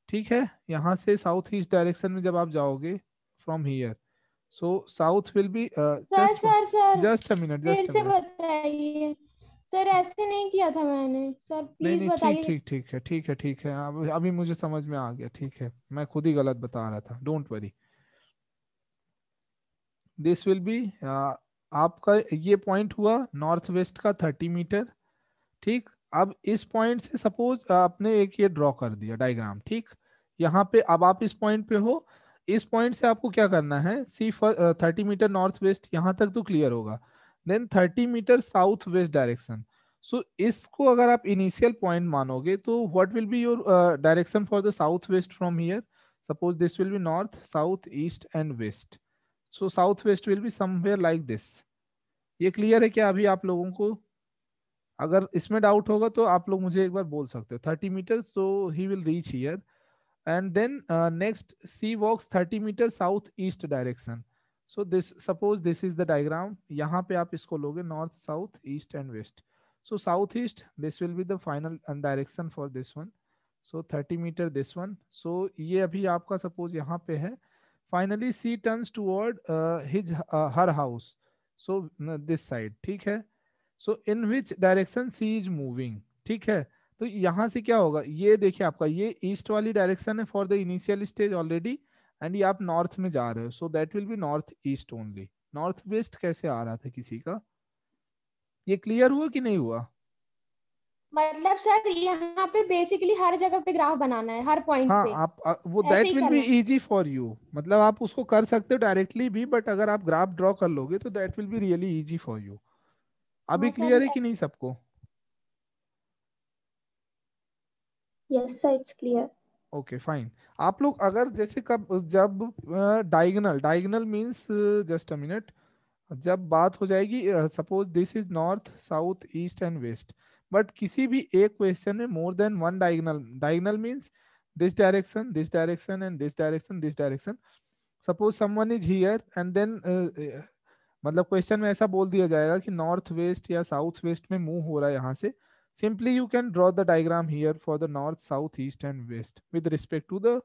ठीक है यहाँ से साउथ ईस्ट डायरेक्शन में जब आप जाओगे from here so south will be just a minute just से बताइए सर ऐसे नहीं किया था मैंने सर प्लीज बताइए ठीक ठीक है ठीक है ठीक है अब अभी मुझे समझ में आ गया ठीक है मैं खुद ही गलत बता रहा था don't worry this will be आपका ये पॉइंट हुआ नॉर्थ वेस्ट का थर्टी मीटर ठीक अब इस पॉइंट से सपोज आपने एक ये ड्रॉ कर दिया डायग्राम ठीक यहाँ पे अब आप इस पॉइंट पे हो इस पॉइंट से आपको क्या करना है see thirty meter north west यहाँ तक तो क्लियर होगा then thirty meter south west direction so इसको अगर आप इनिशियल पॉइंट मानोगे तो what will be your direction for the south west from here suppose this will be north south east and west so south west will be somewhere like this ये clear है क्या अभी आप लोगों को अगर इसमें डाउट होगा तो आप लोग मुझे एक बार बोल सकते हो thirty meter so he will reach here and then next she walks thirty meter south east direction so this suppose this is the diagram यहाँ पे आप इसको लोगे north south east and west south east this will be the final direction for this one so thirty meter this one so ये अभी आपका suppose यहाँ पे है finally she turns toward his her house so this side ठीक है so in which direction she is moving ठीक है तो यहाँ से क्या होगा ये देखिए आपका ये ईस्ट वाली डायरेक्शन है for the initial stage already and ये आप नॉर्थ में जा रहे हो so that will be north east only north west कैसे आ रहा था किसी का ये क्लियर हुआ कि नहीं हुआ मतलब सर यहाँ पे बेसिकली हर जगह पे ग्राफ बनाना है हर पॉइंट हाँ, पे आप वो that will be easy for you मतलब आप उसको कर सकते हो डायरेक्टली भी बट अगर आप ग्राफ ड्रॉ कर लोगे तो that will be really easy for you अभी क्लियर हाँ, है कि नहीं सबको yes sir it's clear okay fine आप लोग अगर जैसे कब जब diagonal diagonal means just a minute जब बात हो जाएगी suppose this is north south east and west but किसी भी एक क्वेश्चन में more than one diagonal diagonal means this direction this direction and this direction this direction suppose someone is here and then मतलब question में ऐसा बोल दिया जाएगा कि नॉर्थ वेस्ट या साउथ वेस्ट में मूव हो रहा है यहाँ से simply you can draw the diagram here for the north south east and west with respect to the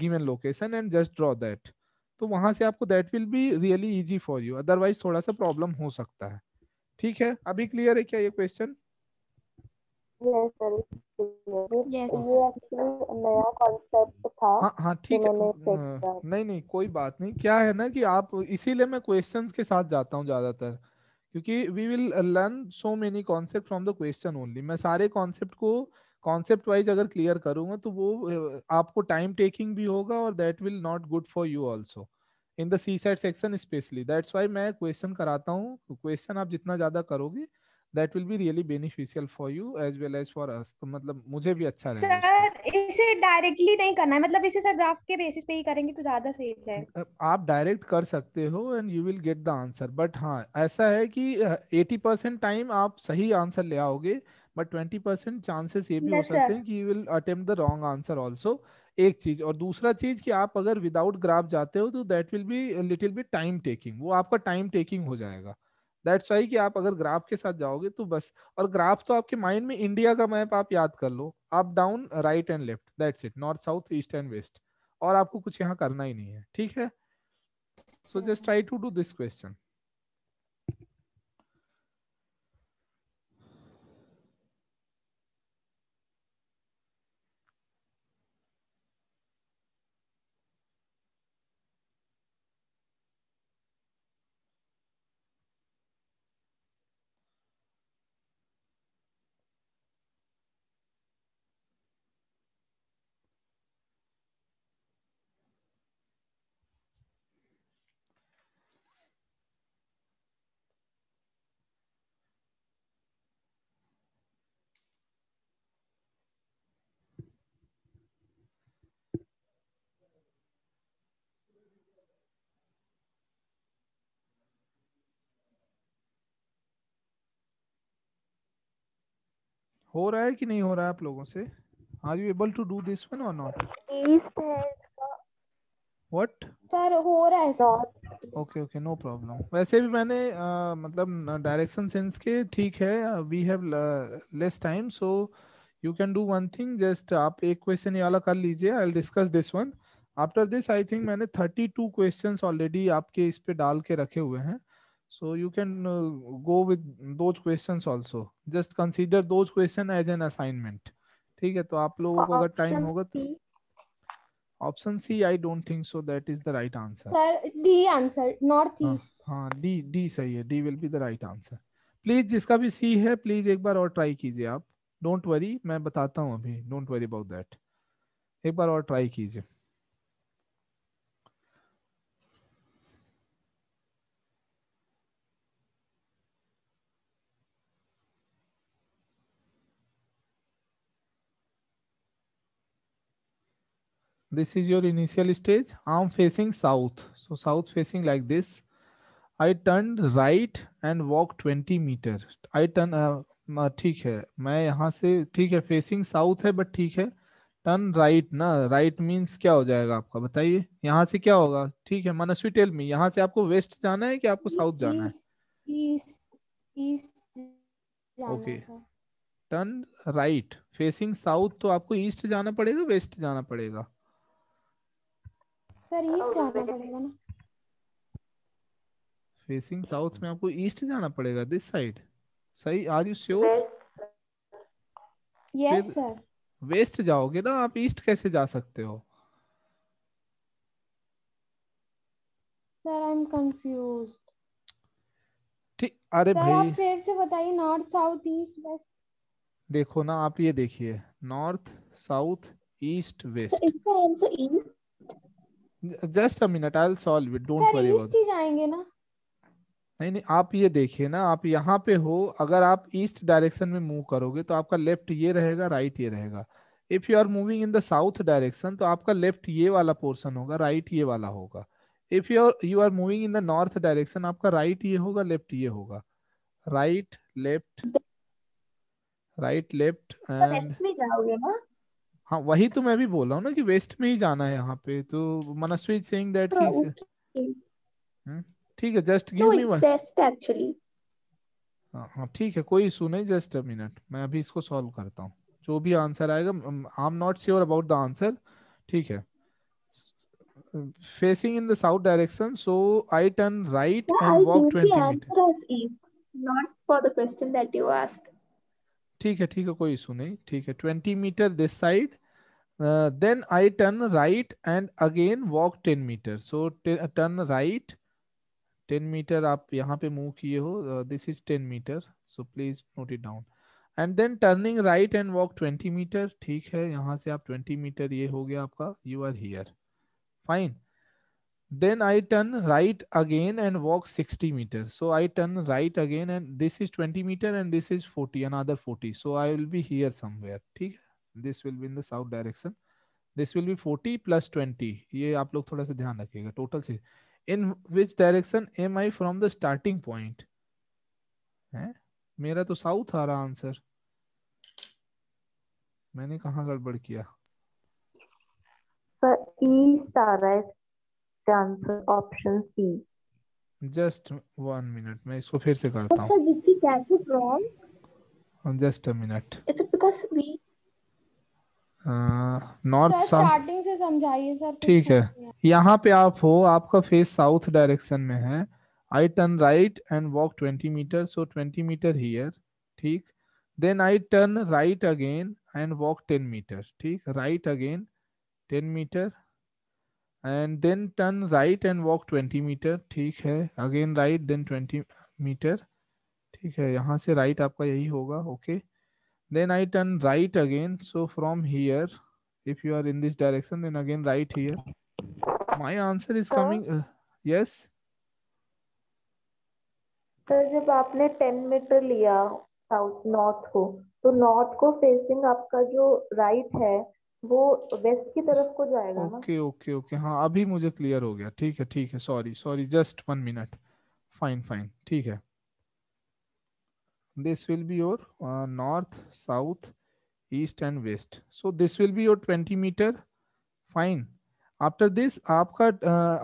given location and just draw that तो वहां से आपको that will be really easy for you otherwise थोड़ा सा problem हो सकता है ठीक है अभी क्लियर है क्या ये क्वेश्चन हाँ, हाँ ठीक है नहीं नहीं कोई बात नहीं क्या है ना कि आप इसीलिए मैं क्वेश्चंस के साथ जाता हूँ ज्यादातर क्योंकि we will learn so many concept from the question only मैं सारे कॉन्सेप्ट को कॉन्सेप्ट वाइज अगर क्लियर करूंगा तो वो आपको टाइम टेकिंग भी होगा और that will not good for you also in the CSAT section specially that's why मैं क्वेश्चन कराता हूँ क्वेश्चन आप जितना ज्यादा करोगे that will be really beneficial for you as well as for us मतलब मुझे भी अच्छा रहेगा सर इसे डायरेक्टली नहीं करना है मतलब इसे सर ग्राफ के बेसिस पे ही करेंगे तो ज्यादा सही है आप डायरेक्ट कर सकते हो and you will get the answer but हाँ ऐसा है कि 80% टाइम आप सही आंसर ले आओगे बट 20% चांसेस ये भी yes, हो सकते हैं कि you will attempt the wrong answer also एक चीज और दूसरा चीज कि आप अगर विदाउट ग्राफ जाते हो तो that will be little bit time taking वो आपका टाइम टेकिंग हो जाएगा दैट्स वाई कि आप अगर ग्राफ के साथ जाओगे तो बस और ग्राफ तो आपके माइंड में इंडिया का मैप आप याद कर लो up down right and left that's it north south east and west और आपको कुछ यहाँ करना ही नहीं है ठीक है so just try to do this question हो रहा है कि नहीं हो रहा है आप लोगों से are you able to do this one और नॉट व्हाट सर हो रहा है sir okay okay no problem वैसे भी मैंने uh, मतलब डायरेक्शन सेंस के ठीक है we have less time so you can do one thing just आप एक क्वेश्चन ये वाला कर लीजिए I will discuss this one after this I think मैंने 32 क्वेश्चंस ऑलरेडी आपके इस पे डाल के रखे हुए हैं so you can uh, go with those questions also just consider those question as an assignment ठीक है तो आप लोगों को अगर टाइम होगा तो option C I don't think so that is the right answer sir D answer north east हाँ डी हाँ, डी सही है D will be the right answer please जिसका भी सी है प्लीज एक बार और ट्राई कीजिए आप डोंट वरी मैं बताता हूँ अभी डोंट वरी अबाउट दैट एक बार और ट्राई कीजिए this is your initial stage arm facing south so south facing like this i turned right and walked 20 meter i turn uh, ठीक है मैं यहाँ से ठीक है फेसिंग साउथ है बट ठीक है टर्न राइट ना राइट मींस क्या हो जाएगा आपका बताइए यहाँ से क्या होगा ठीक है मनस्वी टेल में यहाँ से आपको वेस्ट जाना है कि आपको साउथ जाना है okay turn right facing south तो आपको ईस्ट जाना पड़ेगा वेस्ट जाना पड़ेगा सर ईस्ट जाना पड़ेगा ना फेसिंग साउथ में आपको ईस्ट जाना पड़ेगा दिस साइड सही are you sure yes sir west जाओगे ना आप ईस्ट कैसे जा सकते हो सर आई एम कंफ्यूज ठीक अरे सर, भाई आप फिर से बताइए नॉर्थ साउथ ईस्ट वेस्ट देखो ना आप ये देखिए नॉर्थ साउथ ईस्ट वेस्ट इसका answer east just a minute I will solve it don't worry about जाएंगे ना नहीं नहीं आप ये देखिए ना आप यहाँ पे हो अगर आप ईस्ट डायरेक्शन में मूव करोगे तो आपका लेफ्ट ये रहेगा राइट ये रहेगा if you are moving in the south direction तो आपका लेफ्ट ये वाला पोर्शन होगा राइट ये वाला होगा if you you are moving in the north direction आपका राइट ये होगा लेफ्ट ये होगा right left right left and जाओगे ना हाँ वही तो मैं भी बोल रहा हूँ ना कि वेस्ट में ही जाना है यहाँ पे तो मनस्वी सिंह दैट ही ठीक है just give me one west actually हाँ ठीक है कोई इशू नहीं जस्ट अ मिनट मैं अभी इसको सॉल्व करता हूँ जो भी आंसर आएगा I am not sure about the answer ठीक है facing in the south direction so I turn right and walk I walk 20 meters not for the question that you asked ठीक है ठीक है कोई इशू नहीं ठीक है twenty meter this side then I turn right and again walk ten meter so turn right ten meter आप यहाँ पे मूव किए हो this is ten meter so please note it down and then turning right and walk twenty meter ठीक है यहाँ से आप ट्वेंटी मीटर ये हो गया आपका you are here fine then i turn right again and walk 60 meter so i turn right again and this is 20 meter and this is 40 another 40 so i will be here somewhere theek this will be in the south direction this will be 40 plus 20 ye aap log thoda sa dhyan rakhiyega total se in which direction am i from the starting point है mera to south aa raha answer maine kahan gadbad kiya sir east aa raha hai answer option C just one minute मैं इसको फिर से करता हूँ sir did we catch it just a minute it's because we north starting से समझाइए sir ठीक है यहाँ पे आप हो आपका फेस साउथ डायरेक्शन में है I turn right and walk twenty meter so twenty meter here ठीक then I turn right again and walk ten meter ठीक right again ten meter and then turn right and walk twenty meter ठीक है again right then twenty meter ठीक है यहाँ से right right आपका यही होगा okay then I turn right again so from here if you are in this direction then again right here my answer is coming yes sir जब आपने ten meter लिया साउथ नॉर्थ को तो north को facing आपका जो right right है waste की तरफ को जाएगा ओके ओके ओके हाँ अभी मुझे क्लियर हो गया ठीक है ठीक है sorry sorry just one minute fine fine ठीक है this will be your north south east and west so this will be your twenty meter fine after this आपका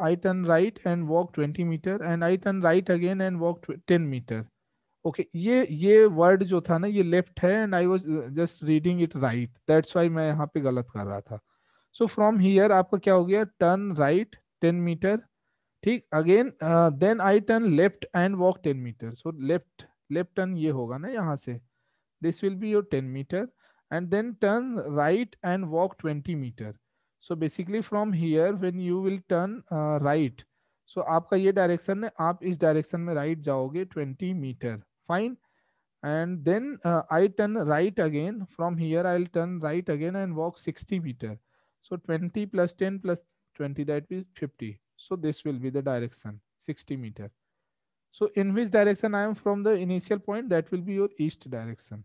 I turn right and walk twenty meter and I turn right again and walk ten meter okay ये ये word जो था ना ये left है and I was just reading it right that's why मैं यहाँ पे गलत कर रहा था सो फ्रॉम हियर आपका क्या हो गया टर्न राइट टेन मीटर ठीक again then I turn left and walk ten meter so left left turn ये होगा ना यहाँ से this will be your ten meter and then turn right and walk twenty meter so basically from here when you will turn right so आपका ये direction है आप इस डायरेक्शन में राइट right जाओगे twenty meter fine and then uh, i turn right again from here i'll turn right again and walk 60 meter so 20 plus 10 plus 20 that is 50 so this will be the direction 60 meter so in which direction i am from the initial point that will be your east direction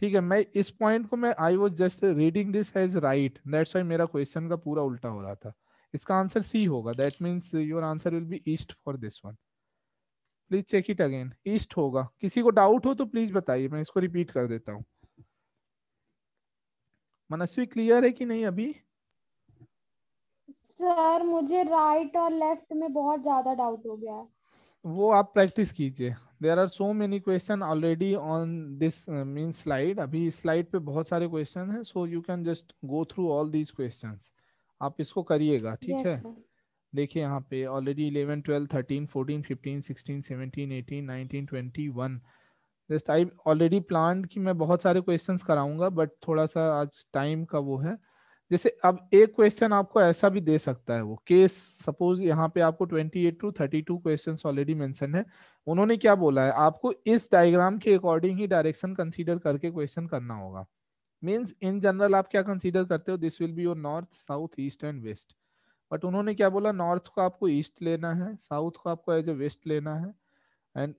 ठीक है मैं इस point को मैं I was just reading this as right that's why मेरा question का पूरा उल्टा हो रहा था इसका आंसर सी होगा that means your answer will be east for this one please check it again east होगा किसी को डाउट हो तो प्लीज बताइए मैं इसको रिपीट कर देता हूँ मनस्वी क्लियर है कि नहीं अभी सर मुझे राइट और लेफ्ट में बहुत ज्यादा डाउट हो गया है वो आप प्रैक्टिस कीजिए there are so many question already on this mean slide अभी इस स्लाइड पे बहुत सारे क्वेश्चन हैं so you can just go through all these questions आप इसको करिएगा ठीक yes, है sir. देखिए यहाँ पे already eleven twelve thirteen fourteen fifteen sixteen seventeen eighteen nineteen twenty one just I already plan कि मैं बहुत सारे क्वेश्चंस कराऊंगा बट थोड़ा सा आज टाइम का वो है जैसे अब एक क्वेश्चन आपको ऐसा भी दे सकता है वो केस सपोज यहाँ पे आपको 28 two two question already mention है उन्होंने क्या बोला है आपको इस डायग्राम के अकॉर्डिंग ही डायरेक्शन कंसिडर करके क्वेश्चन करना होगा मीन्स इन जनरल आप क्या कंसिडर करते हो this will be your north south east and west but उन्होंने क्या बोला नॉर्थ को आपको ईस्ट लेना है साउथ को आपको एज ए वेस्ट लेना है एंड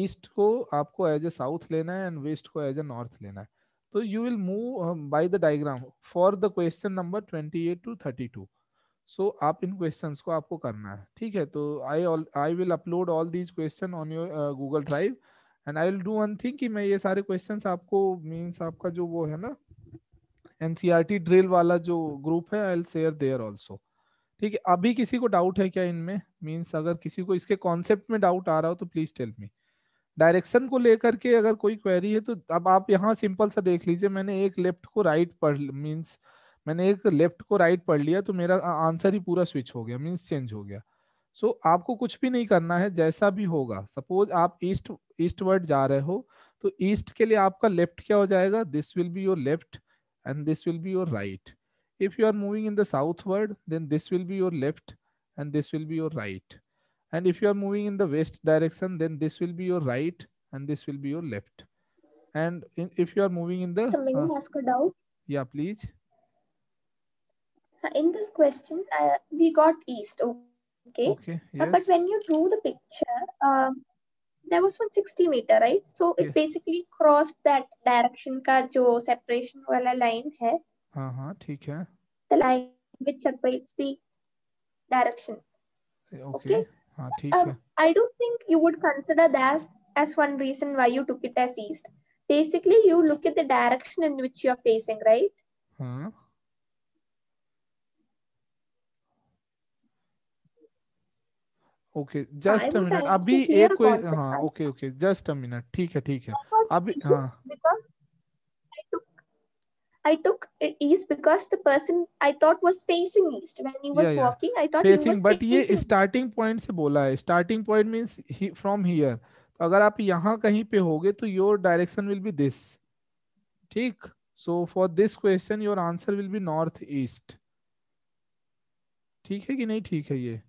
ईस्ट uh, को आपको एज ए साउथ लेना है एंड वेस्ट को एज ए नॉर्थ लेना है तो you will move by the diagram for the question number twenty eight to thirty two so आप इन क्वेश्चंस को आपको करना है ठीक है तो I I will upload all these question on your Google drive and I will do one thing कि मैं ये सारे क्वेश्चन आपको मीन्स आपका जो वो है ना एनसीईआरटी ड्रिल e वाला जो ग्रुप है I will share there also ठीक है अभी किसी को डाउट है क्या इनमें मीन्स अगर किसी को इसके कॉन्सेप्ट में डाउट आ रहा हो तो प्लीज टेल मी डायरेक्शन को लेकर के अगर कोई क्वेरी है तो अब आप यहाँ सिंपल सा देख लीजिए मैंने एक लेफ्ट को राइट पढ़ मीन्स मैंने एक लेफ्ट को राइट पढ़ लिया तो मेरा आंसर ही पूरा स्विच हो गया मीन्स चेंज हो गया सो so, आपको कुछ भी नहीं करना है जैसा भी होगा सपोज आप ईस्ट ईस्ट वर्ड जा रहे हो तो ईस्ट के लिए आपका लेफ्ट क्या हो जाएगा this will be your left and this will be your right If you are moving in the southward, then this will be your left and this will be your right. And if you are moving in the west direction, then this will be your right and this will be your left. And in, if you are moving in the... So, may uh, ask a doubt? Yeah, please. In this question, uh, we got east, okay? Okay, yes. Uh, but when you drew the picture, uh, there was one 60 meter, right? So, yes. it basically crossed that direction ka jo separation wala line hai. हाँ हाँ ठीक है the line which separates the direction okay, okay? हाँ ठीक um, है I don't think you would consider that as one reason why you took it as east basically you look at the direction in which you are facing right हाँ okay just a minute अभी एक कोई हाँ okay okay just a minute ठीक है ठीक है अभी हाँ because I took I took east because the person I thought was facing east when he was yeah, yeah. walking. I thought facing, he was but facing. But ये starting point से बोला है. Starting point means he, from here. तो अगर आप यहाँ कहीं पे होगे तो your direction will be this. ठीक. So for this question your answer will be north east. ठीक है कि नहीं ठीक है ये?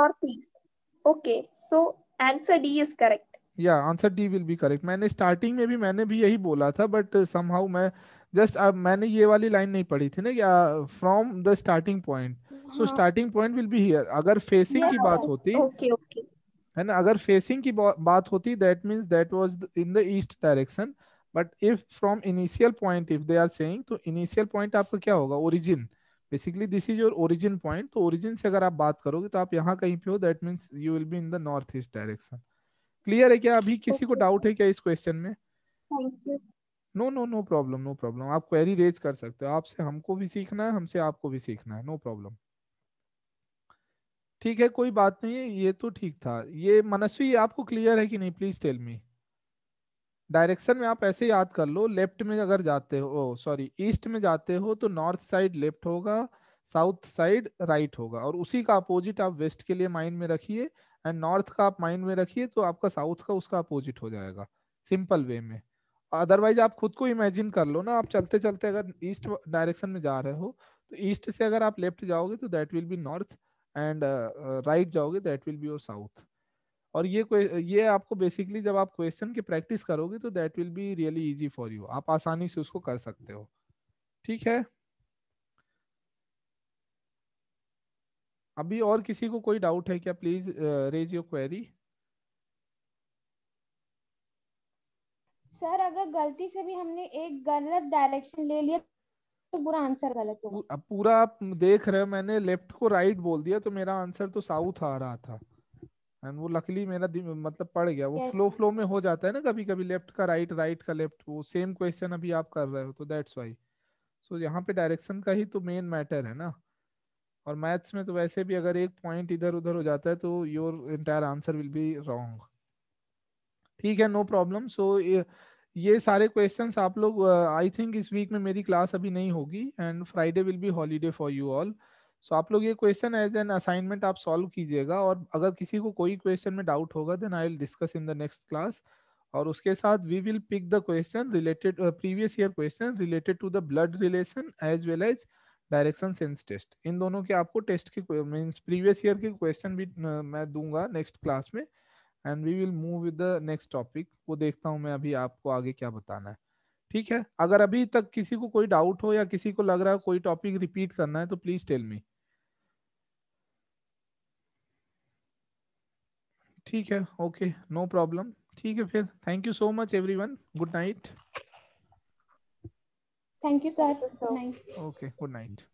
North east. Okay. So answer D is correct. या answer D will be correct मैंने स्टार्टिंग में भी मैंने भी यही बोला था बट समहाउ मैं जस्ट अब मैंने ये वाली लाइन नहीं पढ़ी थी ना या from the starting point so starting point will be here अगर फेसिंग की बात होती है ना अगर फेसिंग की बात होती that means that was in the east direction but if from initial point if they are saying तो इनिशियल पॉइंट आपका क्या होगा origin basically this is your origin point तो ओरिजिन से अगर आप बात करोगे तो आप यहाँ कहीं पे हो that means you will be in the north east direction clear है क्या अभी किसी को डाउट है क्या इस क्वेश्चन में thank you no no no problem no problem आप क्वेरी रेज कर सकते हो आपसे हमको भी सीखना है हमसे आपको भी सीखना है नो no प्रॉब्लम ठीक है कोई बात नहीं है ये तो ठीक था ये मनस्वी आपको क्लियर है कि नहीं प्लीज टेल मी डायरेक्शन में आप ऐसे याद कर लो लेफ्ट में अगर जाते हो सॉरी oh, ईस्ट में जाते हो तो नॉर्थ साइड लेफ्ट होगा साउथ साइड राइट होगा और उसी का अपोजिट आप वेस्ट के लिए माइंड में रखिए एंड नॉर्थ का आप माइंड में रखिए तो आपका साउथ का उसका अपोजिट हो जाएगा सिंपल वे में अदरवाइज आप खुद को इमेजिन कर लो ना आप चलते चलते अगर ईस्ट डायरेक्शन में जा रहे हो तो ईस्ट से अगर आप लेफ्ट जाओगे तो that will be north and right जाओगे that will be your south और ये ये आपको बेसिकली जब आप क्वेश्चन की प्रैक्टिस करोगे तो that will be really easy for you आप आसानी से उसको कर सकते हो ठीक है अभी और किसी को कोई डाउट है क्या please raise your query sir अगर गलती से भी हमने एक गलत डायरेक्शन ले लिया तो पूरा आंसर गलत होगा अब पूरा आप देख रहे हो मैंने लेफ्ट को राइट बोल दिया तो मेरा आंसर तो साउथ आ रहा था एंड वो लकली मेरा मतलब पड़ गया वो फ्लो फ्लो में हो जाता है ना कभी कभी लेफ्ट का राइट राइट का लेफ्ट वो सेम क्वेश्चन अभी आप कर रहे हो तो दैट्स वाई सो यहाँ पे डायरेक्शन का ही तो मेन मैटर है ना और मैथ्स में तो वैसे भी अगर एक पॉइंट इधर उधर हो जाता है तो your entire answer will be wrong ठीक है नो प्रॉब्लम सो ये सारे क्वेश्चन आप लोग आई थिंक इस वीक में मेरी क्लास अभी नहीं होगी and Friday will be holiday for you all so आप लोग ये क्वेश्चन एज एन असाइनमेंट आप सॉल्व कीजिएगा और अगर किसी को कोई क्वेश्चन में डाउट होगा then I will discuss in the next class और उसके साथ we will pick the question related previous year question related to the blood relation as well as direction sense test इन दोनों के आपको टेस्ट के मीन्स प्रीवियस ईयर के question भी मैं दूंगा नेक्स्ट क्लास में and we will move with the next topic वो देखता हूँ मैं अभी आपको आगे क्या बताना है ठीक है अगर अभी तक किसी को कोई डाउट हो या किसी को लग रहा है कोई टॉपिक रिपीट करना है तो प्लीज टेल मी ठीक है ओके नो प्रॉब्लम ठीक है फिर thank you so much everyone good night thank you sir okay good night